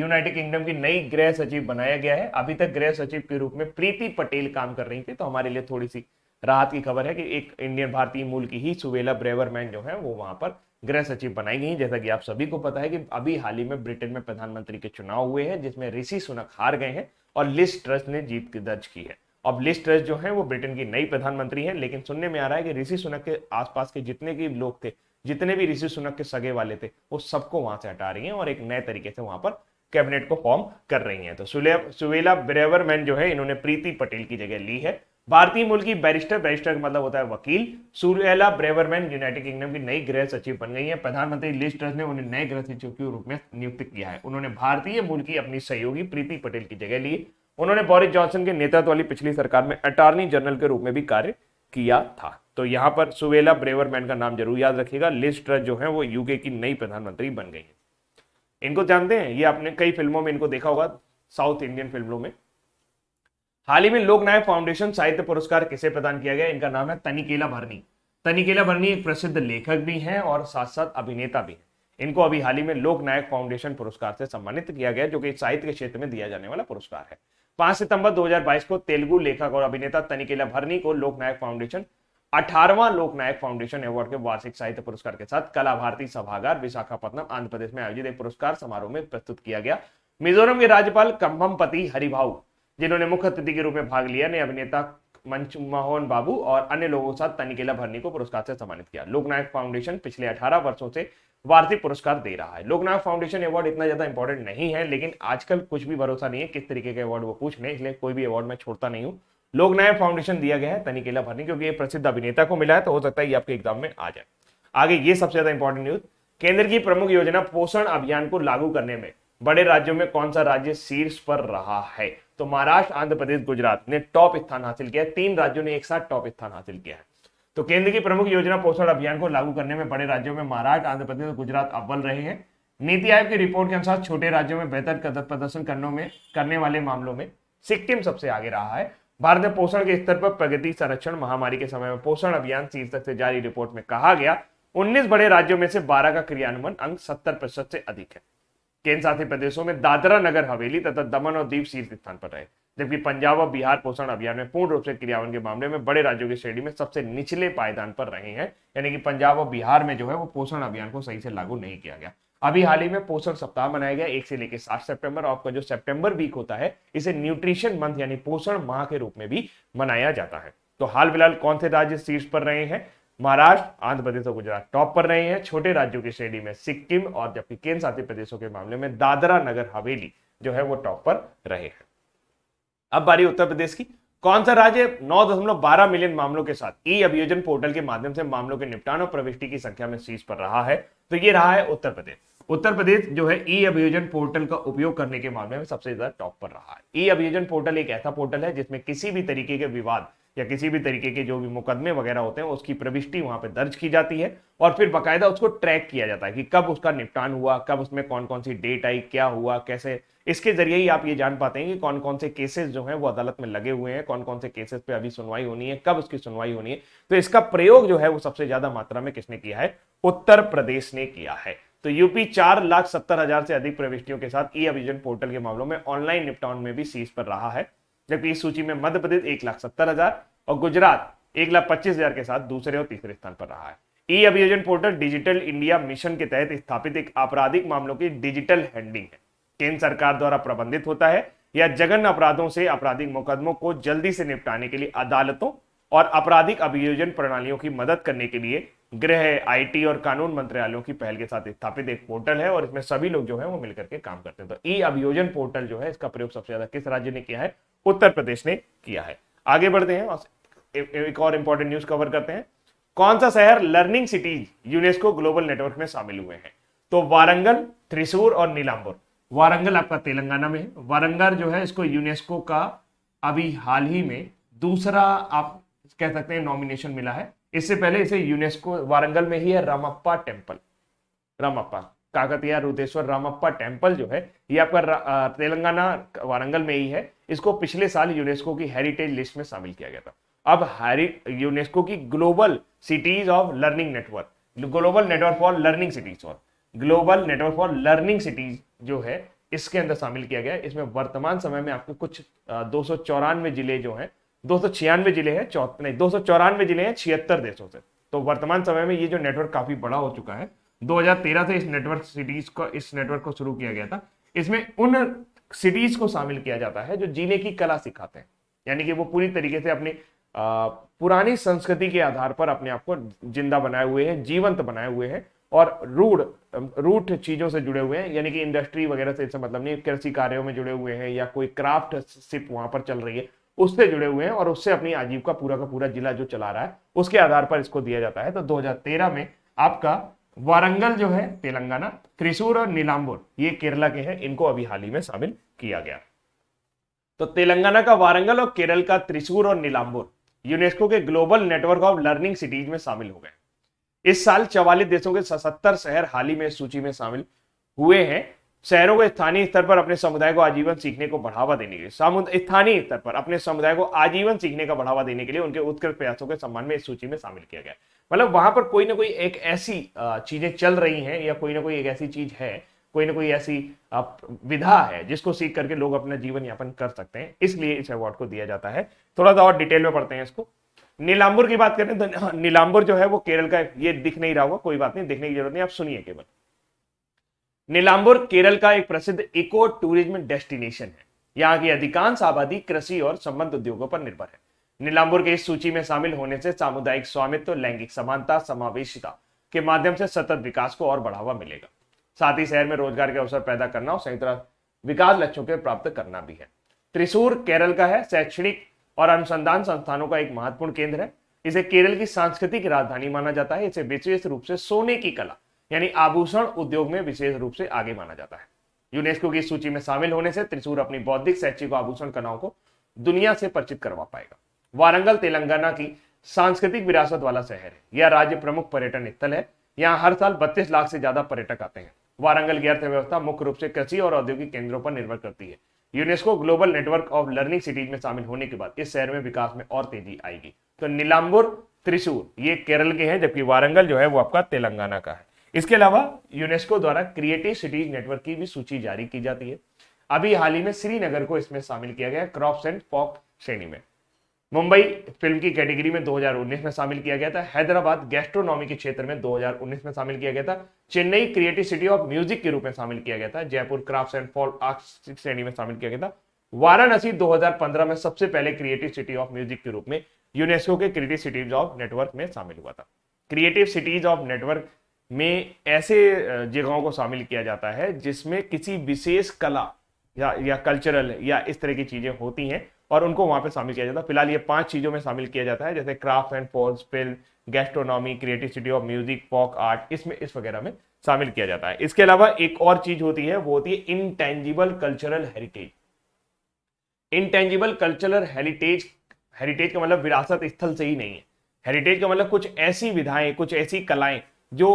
यूनाइटेड किंगडम की नई गृह सचिव बनाया गया है अभी तक गृह सचिव के रूप में प्रीति पटेल काम कर रही थी तो हमारे लिए थोड़ी सी राहत की खबर है कि एक इंडियन भारतीय मूल की ही सुवेला ब्रेवरमैन जो है वो वहां पर गृह सचिव बनाई गई जैसा कि आप सभी को पता है कि अभी हाल ही में ब्रिटेन में प्रधानमंत्री के चुनाव हुए हैं जिसमें ऋषि सुनक हार गए हैं और लिस्ट ट्रस्ट ने जीत दर्ज की है अब लिस्ट ट्रस्ट जो है वो ब्रिटेन की नई प्रधानमंत्री है लेकिन सुनने में आ रहा है कि ऋषि सुनक के आसपास के जितने भी लोग थे जितने भी ऋषि सुनक के सगे वाले थे वो सबको वहां से हटा रही हैं और एक नए तरीके से वहां पर कैबिनेट को फॉर्म कर रही हैं तो सुवेला ब्रेवरमैन जो है इन्होंने प्रीति पटेल की जगह ली है भारतीय मूल की बैरिस्टर बैरिस्टर का मतलब होता है वकील सूर्यला ब्रेवरमैन यूनाइटेड किंगडम की नई गृह सचिव बन गई है प्रधानमंत्री लिस्ट ट्रस्ट ने उन्हें नए गृह सचिव के रूप में नियुक्त किया है उन्होंने भारतीय मूल की अपनी सहयोगी प्रीति पटेल की जगह ली उन्होंने बोरिस जॉनसन के नेतृत्व वाली पिछली सरकार में अटॉर्नी जनरल के रूप में भी कार्य किया था तो यहां पर सुवेला ब्रेवरमैन का नाम जरूर याद रखिएगा लिस्ट ट्रस्ट जो है वो यूके की नई प्रधानमंत्री बन गई है इनको जानते हैं ये आपने कई फिल्मों में इनको देखा होगा साउथ इंडियन फिल्मों में हाल ही में लोकनायक फाउंडेशन साहित्य पुरस्कार किसे प्रदान किया गया इनका नाम है तनिकेला भरनी तनिकेला भरनी एक प्रसिद्ध लेखक भी हैं और साथ साथ अभिनेता भी हैं इनको अभी हाल ही में लोकनायक फाउंडेशन पुरस्कार से सम्मानित किया गया जो कि साहित्य के क्षेत्र में दिया जाने वाला पुरस्कार है पांच सितंबर 2022 को तेलुगु लेखक और अभिनेता तनिकेला भरनी को लोकनायक फाउंडेशन अठारवा लोकनायक फाउंडेशन अवार्ड के वार्षिक साहित्य पुरस्कार के साथ कला भारती सभागार विशाखापट्टनम आंध्र प्रदेश में आयोजित एक पुरस्कार समारोह में प्रस्तुत किया गया मिजोरम के राज्यपाल कम्भम पति हरिभाऊ जिन्होंने मुख्य अतिथि के रूप में भाग लिया ने अभिनेता मंच मोहन बाबू और अन्य लोगों के साथ तनिकेला भरनी को पुरस्कार से सम्मानित किया लोकनायक फाउंडेशन पिछले 18 वर्षों से वार्षिक पुरस्कार दे रहा है लोकनायक फाउंडेशन अवार्ड इतना ज्यादा इंपॉर्टेंट नहीं है लेकिन आजकल कुछ भी भरोसा नहीं है किस तरीके के अवार्ड वो पूछ लें इसलिए कोई भी अवार्ड मैं छोड़ता नहीं हूँ लोकनायक फाउंडेशन दिया गया है तनिकेला भरनी क्योंकि ये प्रसिद्ध अभिनेता को मिला है तो हो सकता है ये आपके एग्जाम में आ जाए आगे ये सबसे ज्यादा इंपॉर्टेंट न्यूज केंद्र की प्रमुख योजना पोषण अभियान को लागू करने में बड़े राज्यों में कौन सा राज्य शीर्ष पर रहा है तो महाराष्ट्र आंध्र प्रदेश गुजरात ने टॉप स्थान हासिल किया है तीन राज्यों ने एक साथ टॉप स्थान हासिल किया है तो केंद्र की प्रमुख योजना पोषण अभियान को लागू करने में बड़े राज्यों में महाराष्ट्र आंध्र प्रदेश और गुजरात अव्वल रहे हैं नीति आयोग की रिपोर्ट के अनुसार छोटे राज्यों में बेहतर प्रदर्शन करने में करने वाले मामलों में सिक्किम सबसे आगे रहा है भारत में पोषण के स्तर पर प्रगति संरक्षण महामारी के समय में पोषण अभियान शीर्षक से जारी रिपोर्ट में कहा गया 19 बड़े राज्यों में से 12 का क्रियान्वयन अंक 70 प्रतिशत से अधिक है केंद्र शासित प्रदेशों में दादरा नगर हवेली तथा दमन और दीप शीर्ष स्थान पर रहे जबकि पंजाब और बिहार पोषण अभियान में पूर्ण रूप से क्रियावन के मामले में बड़े राज्यों की श्रेणी में सबसे निचले पायदान पर रहे हैं यानी कि पंजाब और बिहार में जो है वो पोषण अभियान को सही से लागू नहीं किया गया अभी हाल ही में पोषण सप्ताह मनाया गया एक से लेकर सात सेप्टेम्बर आपका जो सेप्टेम्बर वीक होता है इसे न्यूट्रिशन मंथ यानी पोषण माह के रूप में भी मनाया जाता है तो हाल फिलहाल कौन से राज्य शीर्ष पर रहे हैं महाराष्ट्र आंध्र प्रदेश और गुजरात टॉप पर रहे हैं छोटे राज्यों की श्रेणी में सिक्किम और जबकि केंद्र शासित प्रदेशों के मामले में दादरा नगर हवेली जो है वो टॉप पर रहे हैं अब बारी उत्तर प्रदेश की कौन सा राज्य नौ दशमलव बारह मिलियन मामलों के साथ ई अभियोजन पोर्टल के माध्यम से मामलों के निपटान और प्रविष्टि की संख्या में शीर्ष पर रहा है तो ये रहा है उत्तर प्रदेश उत्तर प्रदेश जो है ई अभियोजन पोर्टल का उपयोग करने के मामले में सबसे ज्यादा टॉप पर रहा है ई अभियोजन पोर्टल एक ऐसा पोर्टल है जिसमें किसी भी तरीके के विवाद या किसी भी तरीके के जो भी मुकदमे वगैरह होते हैं उसकी प्रविष्टि वहां पर दर्ज की जाती है और फिर बाकायदा उसको ट्रैक किया जाता है कि कब उसका निपटान हुआ कब उसमें कौन कौन सी डेट आई क्या हुआ कैसे इसके जरिए ही आप ये जान पाते हैं कि कौन कौन से केसेस जो हैं वो अदालत में लगे हुए हैं कौन कौन से केसेस पे अभी सुनवाई होनी है कब उसकी सुनवाई होनी है तो इसका प्रयोग जो है वो सबसे ज्यादा मात्रा में किसने किया है उत्तर प्रदेश ने किया है तो यूपी चार लाख सत्तर हजार से अधिक प्रविष्टियों के साथ ई अभिजन पोर्टल के मामलों में ऑनलाइन निपटान में भी सीज पर रहा है जबकि इस सूची में मध्य प्रदेश एक लाख सत्तर हजार और गुजरात एक लाख पच्चीस हजार के साथ दूसरे और तीसरे स्थान पर रहा है ई अभियोजन पोर्टल डिजिटल इंडिया मिशन के तहत स्थापित एक आपराधिक मामलों की डिजिटल हैंडलिंग है केंद्र सरकार द्वारा प्रबंधित होता है या जगन अपराधों से आपराधिक मुकदमों को जल्दी से निपटाने के लिए अदालतों और आपराधिक अभियोजन प्रणालियों की मदद करने के लिए गृह आईटी और कानून मंत्रालयों की पहल के साथ स्थापित एक पोर्टल है और इसमें सभी लोग जो है वो मिलकर के काम करते हैं तो ई अभियोजन पोर्टल जो है इसका प्रयोग सबसे ज्यादा किस राज्य ने किया है उत्तर प्रदेश ने किया है आगे बढ़ते हैं और एक और इंपॉर्टेंट न्यूज कवर करते हैं कौन सा शहर learning cities UNESCO global network में शामिल हुए हैं तो वारंगल त्रिशूर और नीलाम्बुर वारंगल आपका तेलंगाना में है वारंगल जो है इसको यूनेस्को का अभी हाल ही में दूसरा आप कह सकते हैं नॉमिनेशन मिला है इससे पहले इसे यूनेस्को वारंगल में ही है रामप्पा टेम्पल रामप्पा काकतिया रुदेश्वर रामप्पा टेम्पल जो है ये आपका तेलंगाना वारंगल में ही है इसको पिछले साल यूनेस्को की हेरिटेज लिस्ट में शामिल किया गया था अब हरी यूनेस्को की global cities of learning network global network for learning cities और global network for learning cities जो है इसके अंदर शामिल किया गया है इसमें वर्तमान समय में आपको कुछ दो जिले जो हैं दो सौ जिले हैं चौथ नहीं दो सौ जिले हैं छिहत्तर देशों से तो वर्तमान समय में ये जो नेटवर्क काफी बड़ा हो चुका है 2013 से इस नेटवर्क सिटीज को इस नेटवर्क को शुरू किया गया था इसमें उन सिटीज को शामिल किया जाता है जो जीने की कला सिखाते हैं यानी कि वो पूरी तरीके से अपनी पुरानी संस्कृति के आधार पर अपने आप को जिंदा बनाए हुए हैं जीवंत बनाए हुए हैं और रूढ़ रूट चीजों से जुड़े हुए हैं यानी कि इंडस्ट्री वगैरह से इससे मतलब नहीं कृषि कार्यों में जुड़े हुए हैं या कोई क्राफ्ट शिप वहां पर चल रही है उससे जुड़े हुए हैं और उससे अपनी आजीविका पूरा का पूरा जिला जो चला रहा है उसके आधार पर इसको दिया जाता है तो 2013 में आपका वारंगल जो है तेलंगाना त्रिशूर और नीलाम्बुर ये केरला के हैं इनको अभी हाल ही में शामिल किया गया तो तेलंगाना का वारंगल और केरल का त्रिशूर और नीलाम्बुर यूनेस्को के global network of learning cities में शामिल हो गए इस साल चवालीस देशों के सतहत्तर शहर हाल ही में सूची में शामिल हुए हैं शहरों को स्थानीय स्तर पर अपने समुदाय को आजीवन सीखने को बढ़ावा देने के लिए स्थानीय स्तर पर अपने समुदाय को आजीवन सीखने का बढ़ावा देने के लिए उनके उत्कृष्ट प्रयासों के सम्मान में इस सूची में शामिल किया गया मतलब वहां पर कोई ना कोई एक ऐसी चीजें चल रही हैं या कोई ना कोई एक ऐसी चीज है कोई ना कोई ऐसी विधा है जिसको सीख करके लोग अपना जीवन यापन कर सकते हैं इसलिए इस अवार्ड को दिया जाता है थोड़ा सा और डिटेल में पढ़ते हैं इसको नीलांबुर की बात करें तो हाँ, नीलांबुर जो है वो केरल का ये दिख नहीं रहा होगा कोई बात नहीं दिखने की जरूरत नहीं आप सुनिए केवल नीलांबुर केरल का एक प्रसिद्ध इको टूरिज्म डेस्टिनेशन है यहाँ की अधिकांश आबादी कृषि और संबंध उद्योगों पर निर्भर है नीलांबुर के इस सूची में शामिल होने से सामुदायिक स्वामित्व लैंगिक समानता समावेशिता के माध्यम से सतत विकास को और बढ़ावा मिलेगा साथ ही शहर में रोजगार के अवसर पैदा करना और संयुक्त विकास लक्ष्यों के प्राप्त करना भी है त्रिशूर केरल का है शैक्षणिक और अनुसंधान संस्थानों का एक महत्वपूर्ण केंद्र है इसे केरल की सांस्कृतिक राजधानी माना जाता है इसे विशेष रूप से सोने की कला यानी आभूषण उद्योग में विशेष रूप से आगे माना जाता है यूनेस्को की सूची में शामिल होने से त्रिशूर अपनी बौद्धिक शैक्षिक आभूषण कलाओं को दुनिया से परिचित करवा पाएगा वारंगल तेलंगाना की सांस्कृतिक विरासत वाला शहर है यह राज्य प्रमुख पर्यटन स्थल है यहाँ हर साल बत्तीस लाख से ज्यादा पर्यटक आते हैं वारंगल की अर्थव्यवस्था मुख्य रूप से कृषि और औद्योगिक केंद्रों पर निर्भर करती है UNESCO global network of learning cities में शामिल होने के बाद इस शहर में विकास में और तेजी आएगी तो नीलाम्बुर त्रिशूर ये केरल के हैं जबकि वारंगल जो है वो आपका तेलंगाना का है इसके अलावा यूनेस्को द्वारा क्रिएटिव सिटीज नेटवर्क की भी सूची जारी की जाती है अभी हाल ही में श्रीनगर को इसमें शामिल किया गया क्रॉप्स एंड फॉक श्रेणी में मुंबई फिल्म की कैटेगरी में 2019 में शामिल किया गया था हैदराबाद गैस्ट्रोनॉमी के क्षेत्र में 2019 में शामिल किया गया था Chennai creative city of music के रूप में शामिल किया गया था Jaipur craft and folk arts श्रेणी में शामिल किया गया था वाराणसी 2015 में सबसे पहले क्रिएटिव सिटी ऑफ म्यूजिक के रूप में यूनेस्को के क्रिएटिव सिटीज ऑफ नेटवर्क में शामिल हुआ था क्रिएटिव सिटीज ऑफ नेटवर्क में ऐसे जगहों को शामिल किया जाता है जिसमें किसी विशेष कला या या कल्चरल या इस तरह की चीज़ें होती हैं और उनको वहाँ पे शामिल किया जाता है फिलहाल ये पांच चीज़ों में शामिल किया जाता है जैसे craft and folks film gastronomy creativity of music folk art इसमें इस वगैरह में शामिल किया जाता है इसके अलावा एक और चीज़ होती है वो होती है intangible cultural heritage intangible cultural heritage heritage का मतलब विरासत स्थल से ही नहीं है हेरिटेज का मतलब कुछ ऐसी विधाएं कुछ ऐसी कलाएं जो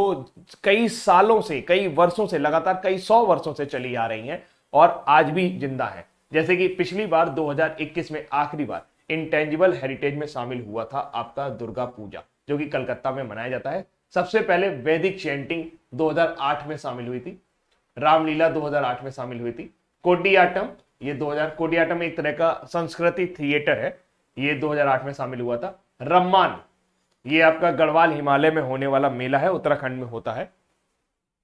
कई सालों से कई वर्षों से लगातार कई सौ वर्षों से चली आ रही हैं और आज भी जिंदा है जैसे कि पिछली बार 2021 में आखिरी बार इंटेंजिबल हेरिटेज में शामिल हुआ था आपका दुर्गा पूजा जो कि कलकत्ता में मनाया जाता है सबसे पहले वैदिक चैंटिंग 2008 में शामिल हुई थी रामलीला 2008 में शामिल हुई थी कोटियाटम ये 2000 कोटियाटम एक तरह का संस्कृति थिएटर है ये 2008 में शामिल हुआ था रम्मान ये आपका गढ़वाल हिमालय में होने वाला मेला है उत्तराखंड में होता है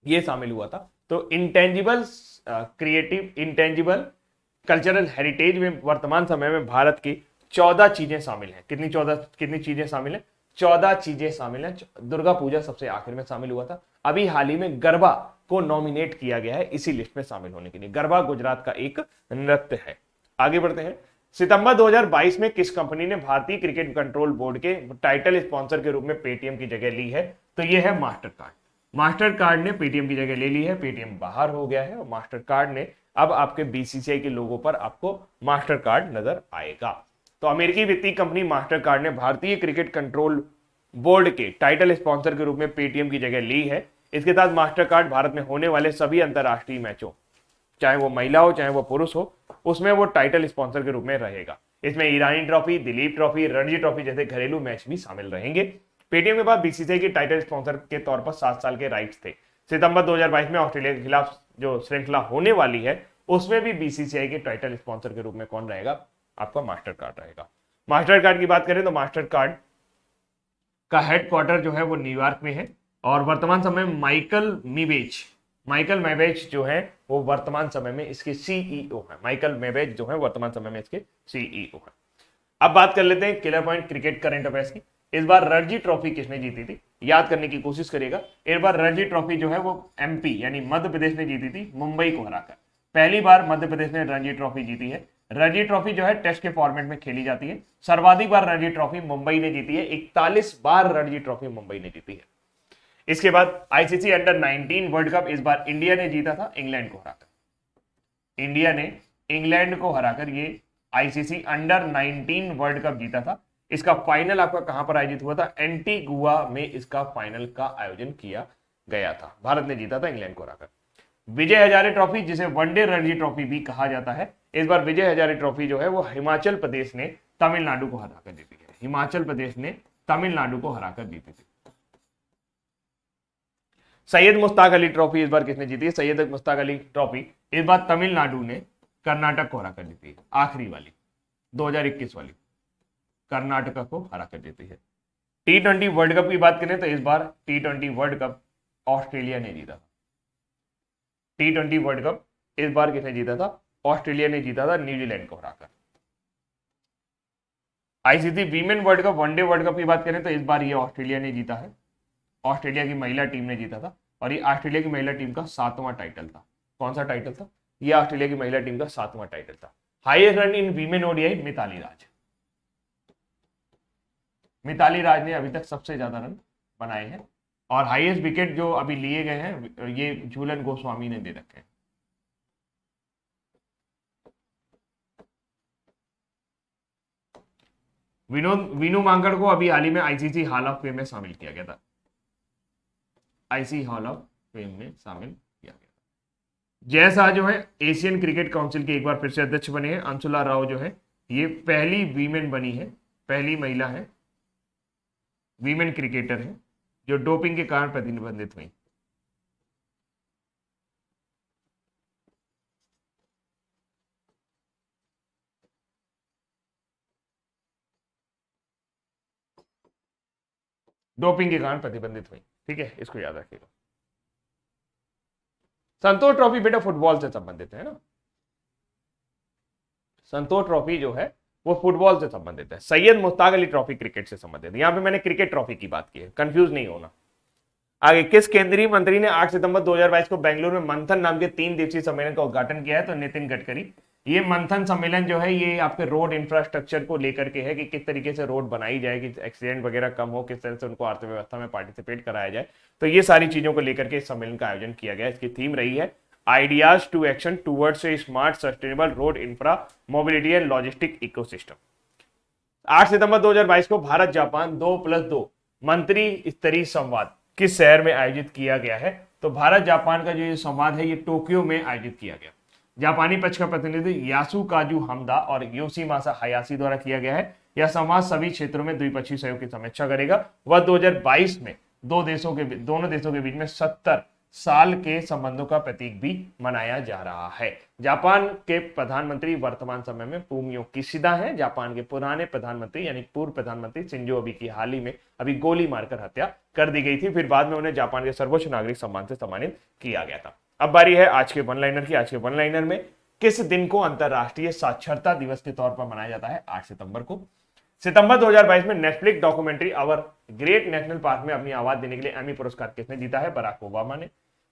ये शामिल हुआ था तो intangible creative intangible cultural heritage में वर्तमान समय में भारत की चौदह चीजें शामिल हैं कितनी चौदह कितनी चीजें शामिल हैं चौदह चीजें शामिल हैं दुर्गा पूजा सबसे आखिर में शामिल हुआ था अभी हाल ही में गरबा को नॉमिनेट किया गया है इसी लिस्ट में शामिल होने के लिए गरबा गुजरात का एक नृत्य है आगे बढ़ते हैं सितंबर 2022 में किस कंपनी ने भारतीय क्रिकेट कंट्रोल बोर्ड के टाइटल स्पॉन्सर के रूप में पेटीएम की जगह ली है तो यह है मास्टर कार्ड मास्टर कार्ड ने पेटीएम की जगह ले ली है पेटीएम बाहर हो गया है और मास्टर कार्ड ने अब आपके बीसीसीआई के लोगों पर आपको मास्टर कार्ड नजर आएगा तो अमेरिकी वित्तीय कंपनी मास्टर कार्ड ने भारतीय क्रिकेट कंट्रोल बोर्ड के टाइटल स्पॉन्सर के रूप में पेटीएम की जगह ली है इसके साथ मास्टर कार्ड भारत में होने वाले सभी अंतर्राष्ट्रीय मैचों चाहे वो महिला हो चाहे वो पुरुष हो उसमें वो टाइटल स्पॉन्सर के रूप में रहेगा इसमें Irani trophy Duleep trophy Ranji trophy जैसे घरेलू मैच भी शामिल रहेंगे पेटीएम के बाद बीसीसीआई के टाइटल स्पॉन्सर के तौर पर सात साल के राइट थे सितंबर दो में ऑस्ट्रेलिया के खिलाफ जो श्रृंखला होने वाली है उसमें भी बीसीसीआई के टाइटल स्पॉन्सर के रूप में कौन रहेगा आपका मास्टर कार्ड रहेगा मास्टर कार्ड की बात करें तो मास्टर कार्ड का हेडक्वार्टर जो है वो न्यूयॉर्क में है और वर्तमान समय माइकल मीबेच माइकल मैबेज जो है वो वर्तमान समय में इसके सीईओ e है माइकल मैबेज जो है वर्तमान समय में इसके सीईओ e है अब बात कर लेते हैं killer point cricket current affairs की इस बार रणजी ट्रॉफी किसने जीती थी याद करने की कोशिश करिएगा इस बार रणजी ट्रॉफी जो है वो एमपी यानी मध्य प्रदेश ने जीती थी मुंबई को हराकर पहली बार मध्य प्रदेश ने रणजी ट्रॉफी जीती है रणजी ट्रॉफी जो है टेस्ट के फॉर्मेट में खेली जाती है सर्वाधिक बार रणजी ट्रॉफी मुंबई ने जीती है इकतालीस बार रणजी ट्रॉफी मुंबई ने जीती है इसके बाद आईसीसी अंडर 19 वर्ल्ड कप इस बार इंडिया ने जीता था इंग्लैंड को हराकर इंडिया ने इंग्लैंड को हराकर ये आईसीसी अंडर 19 वर्ल्ड कप जीता था इसका फाइनल आपका कहां पर आयोजित हुआ था एंटी गुआ में इसका फाइनल का आयोजन किया गया था भारत ने जीता था इंग्लैंड को हराकर विजय हजारे ट्रॉफी जिसे वनडे रणजी ट्रॉफी भी कहा जाता है इस बार विजय हजारे ट्रॉफी जो है वो हिमाचल प्रदेश ने तमिलनाडु को हराकर जीती है हिमाचल प्रदेश ने तमिलनाडु को हराकर जीती थी सैयद मुश्ताक अली ट्रॉफी इस बार किसने जीती है सैयद मुश्ताक अली ट्रॉफी इस बार तमिलनाडु ने कर्नाटक को हरा कर जीती है आखिरी वाली 2021 वाली कर्नाटक को हरा कर जीती है टी ट्वेंटी वर्ल्ड कप की बात करें तो इस बार T twenty world cup Australia ने जीता था टी ट्वेंटी वर्ल्ड कप इस बार किसने जीता था ऑस्ट्रेलिया ने जीता था न्यूजीलैंड को हराकर ICC women world cup one day world cup की बात करें तो इस बार ये ऑस्ट्रेलिया ने जीता है ऑस्ट्रेलिया की महिला टीम ने जीता था और ये ऑस्ट्रेलिया की महिला टीम का सातवां टाइटल था कौन सा टाइटल था ये ऑस्ट्रेलिया की महिला टीम का सातवां टाइटल था highest run in women ODI Mithali Raj Mithali Raj ने अभी तक सबसे ज्यादा रन बनाए हैं और हाईएस्ट विकेट जो अभी लिए गए हैं ये झूलन गोस्वामी ने दे रखे हैं विनोद विनू मांगड़ को अभी हाल ही में आईसीसी हाल ऑफ फेम में शामिल किया गया था आईसी हॉल ऑफ फेम में शामिल किया गया जय शाह जो है एशियन क्रिकेट काउंसिल के एक बार फिर से अध्यक्ष बने हैं अंशुला राव जो है ये पहली वीमेन बनी है पहली महिला है वीमेन क्रिकेटर है जो डोपिंग के कारण प्रतिबंधित हुई डोपिंग के कारण प्रतिबंधित हुई ठीक है इसको याद रखिएगा संतोष ट्रॉफी बेटा फुटबॉल से संबंधित है ना संतोष ट्रॉफी जो है वो फुटबॉल से संबंधित है सैयद मुस्ताक अली ट्रॉफी क्रिकेट से संबंधित है यहां पे मैंने क्रिकेट ट्रॉफी की बात की है कंफ्यूज नहीं होना आगे किस केंद्रीय मंत्री ने 8 सितंबर 2022 को बेंगलुरु में मंथन नाम के तीन दिवसीय सम्मेलन का उद्घाटन किया है तो नितिन गडकरी ये मंथन सम्मेलन जो है ये आपके रोड इंफ्रास्ट्रक्चर को लेकर के है कि किस तरीके से रोड बनाई जाए कि एक्सीडेंट वगैरह कम हो किस तरह से उनको अर्थव्यवस्था में पार्टिसिपेट कराया जाए तो ये सारी चीजों को लेकर के इस सम्मेलन का आयोजन किया गया इसकी थीम रही है ideas to action towards a smart sustainable road infra mobility and logistic ecosystem सितंबर दो को भारत जापान दो प्लस दो मंत्री स्तरीय संवाद किस शहर में आयोजित किया गया है तो भारत जापान का जो ये संवाद है ये टोक्यो में आयोजित किया गया जापानी पक्ष का प्रतिनिधि यासु काजू हमदा और योशी मासा हयासी द्वारा किया गया है यह समाज सभी क्षेत्रों में द्विपक्षीय सहयोग की समीक्षा करेगा वह 2022 में दो देशों के दोनों देशों के बीच में सत्तर साल के संबंधों का प्रतीक भी मनाया जा रहा है जापान के प्रधानमंत्री वर्तमान समय में पूमियो किशिदा हैं जापान के पुराने प्रधानमंत्री यानी पूर्व प्रधानमंत्री सिंजो अभी की हाल ही में अभी गोली मारकर हत्या कर दी गई थी फिर बाद में उन्हें जापान के सर्वोच्च नागरिक सम्मान से सम्मानित किया गया था अब बारी है आज के वन लाइनर की आज के वन लाइनर में किस दिन को अंतरराष्ट्रीय साक्षरता दिवस के तौर पर मनाया जाता है 8 सितंबर को सितंबर 2022 में Netflix documentary our great national park में अपनी आवाज देने के लिए एमी पुरस्कार किसने जीता है बराक ओबामा ने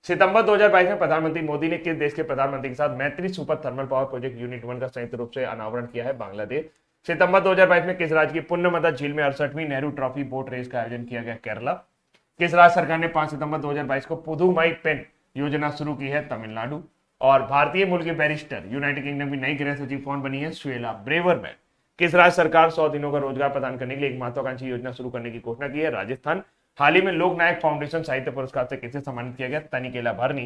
सितंबर 2022 में प्रधानमंत्री मोदी ने किस देश के प्रधानमंत्री के साथ Maitree super thermal power project unit one का संयुक्त रूप से अनावरण किया है बांग्लादेश सितंबर 2022 में किस राज्य की पुण्यमदा झील में अड़सठवीं नेहरू ट्रॉफी बोट रेस का आयोजन किया गया केरला किस राज्य सरकार ने 5 सितंबर 2022 को पुदुमाई पेन योजना शुरू की है तमिलनाडु और भारतीय मूल के बैरिस्टर यूनाइटेड किंगडम की नई गृह सचिव कौन बनी है श्वेला ब्रेवरमैन किस राज्य सरकार सौ दिनों का रोजगार प्रदान करने के लिए एक महत्वाकांक्षी योजना शुरू करने की घोषणा की है राजस्थान हाल ही में लोक नायक फाउंडेशन साहित्य पुरस्कार से किसे सम्मानित किया गया तनिकेला भरनी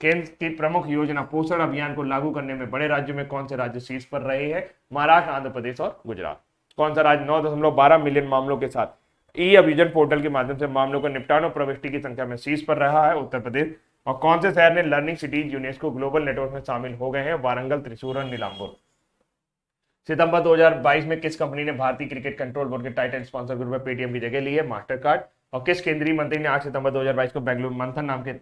केंद्र की प्रमुख योजना पोषण अभियान को लागू करने में बड़े राज्यों में कौन से राज्य शीर्ष पर रहे हैं महाराष्ट्र आंध्र प्रदेश और गुजरात कौन सा राज्य नौ दशमलव बारह मिलियन मामलों के साथ ई अभियोजन पोर्टल के माध्यम से मामलों का निपटान और प्रविष्टि की संख्या में शीर्ष पर रहा है उत्तर प्रदेश और कौन से शहर ने learning cities UNESCO global network में शामिल हो गए हैं वारंगल त्रिशूर और नीलांबुर सितंबर 2022 में किस कंपनी ने भारतीय क्रिकेट कंट्रोल बोर्ड के टाइटल स्पॉन्सर ग्रुप में पेटीएम की जगह ली है मास्टर कार्ड और किस केंद्रीय मंत्री ने 8 सितंबर 2022 को बेंगलुरु मंथन नाम के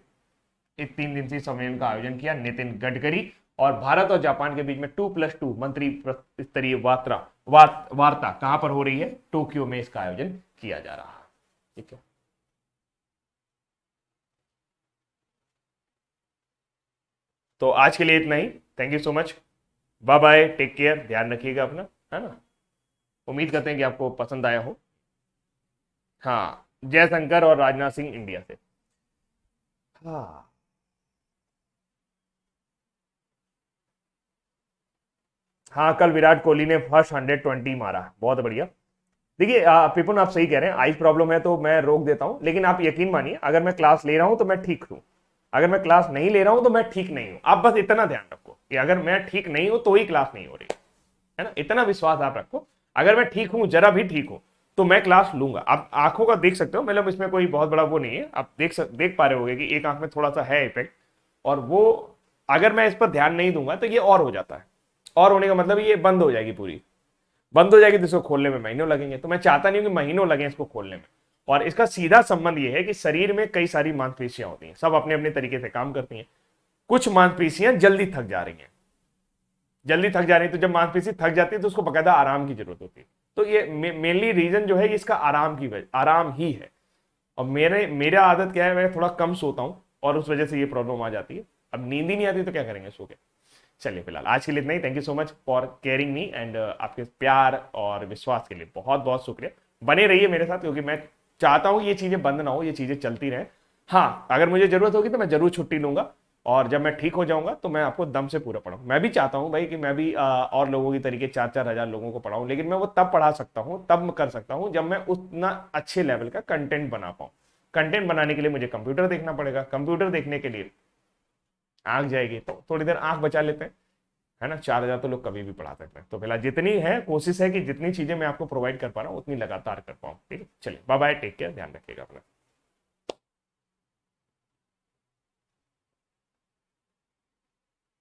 एक तीन दिन से सम्मेलन का आयोजन किया नितिन गडकरी और भारत और जापान के बीच में टू प्लस टू मंत्री स्तरीय वार्ता वार्ता कहाँ पर हो रही है टोक्यो में इसका आयोजन किया जा रहा ठीक है तो आज के लिए इतना ही thank you so much bye bye take care ध्यान रखिएगा अपना है ना उम्मीद करते हैं कि आपको पसंद आया हो हाँ जयशंकर और राजनाथ सिंह इंडिया से हाँ हाँ कल विराट कोहली ने फर्स्ट हंड्रेड ट्वेंटी मारा बहुत बढ़िया देखिए पिपुन आप सही कह रहे हैं आइज प्रॉब्लम है तो मैं रोक देता हूँ लेकिन आप यकीन मानिए अगर मैं क्लास ले रहा हूँ तो मैं ठीक हूँ अगर मैं क्लास नहीं ले रहा हूं तो मैं ठीक नहीं हूं आप बस इतना ध्यान रखो कि अगर मैं ठीक नहीं हूं तो ही क्लास नहीं हो रही है ना इतना विश्वास आप रखो अगर मैं ठीक हूं जरा भी ठीक हूं तो मैं क्लास लूंगा आप आंखों का देख सकते हो मतलब इसमें कोई बहुत बड़ा वो नहीं है आप देख सक देख पा रहे हो कि एक आंख में थोड़ा सा है इफेक्ट और वो अगर मैं इस पर ध्यान नहीं दूंगा तो ये और हो जाता है और होने का मतलब ये बंद हो जाएगी पूरी बंद हो जाएगी तो इसको खोलने में महीनों लगेंगे तो मैं चाहता नहीं हूँ कि महीनों लगे इसको खोलने में और इसका सीधा संबंध यह है कि शरीर में कई सारी मांसपेशियां होती हैं सब अपने अपने तरीके से काम करती हैं कुछ मांसपेशियां जल्दी थक जा रही हैं जल्दी थक जा रही है तो जब मांसपेशी थक जाती है तो उसको बकायदा आराम की जरूरत होती है तो ये मेनली रीजन जो है इसका आराम की वजह आराम ही है और मेरे मेरा आदत क्या है मैं थोड़ा कम सोता हूँ और उस वजह से ये प्रॉब्लम आ जाती है अब नींद ही नहीं आती तो क्या करेंगे सो के चलिए फिलहाल आज के लिए इतना ही thank you so much for caring me and आपके प्यार और विश्वास के लिए बहुत बहुत शुक्रिया बने रहिए मेरे साथ क्योंकि मैं चाहता हूँ ये चीज़ें बंद ना हो ये चीज़ें चलती रहें हाँ अगर मुझे ज़रूरत होगी तो मैं ज़रूर छुट्टी लूँगा और जब मैं ठीक हो जाऊंगा तो मैं आपको दम से पूरा पढ़ाऊँ मैं भी चाहता हूँ भाई कि मैं भी आ, और लोगों की तरीके चार चार हज़ार लोगों को पढ़ाऊँ लेकिन मैं वो तब पढ़ा सकता हूँ तब कर सकता हूँ जब मैं उतना अच्छे लेवल का कंटेंट बना पाऊँ कंटेंट बनाने के लिए मुझे कंप्यूटर देखना पड़ेगा कंप्यूटर देखने के लिए आँख जाएगी तो थोड़ी देर आँख बचा लेते हैं है ना चार हज़ार तो लोग कभी भी पढ़ा सकते हैं तो फिलहाल जितनी है कोशिश है कि जितनी चीज़ें मैं आपको प्रोवाइड कर पा रहा हूँ उतनी लगातार कर पाऊँ ठीक है चलिए बाय बाय टेक केयर ध्यान रखिएगा अपना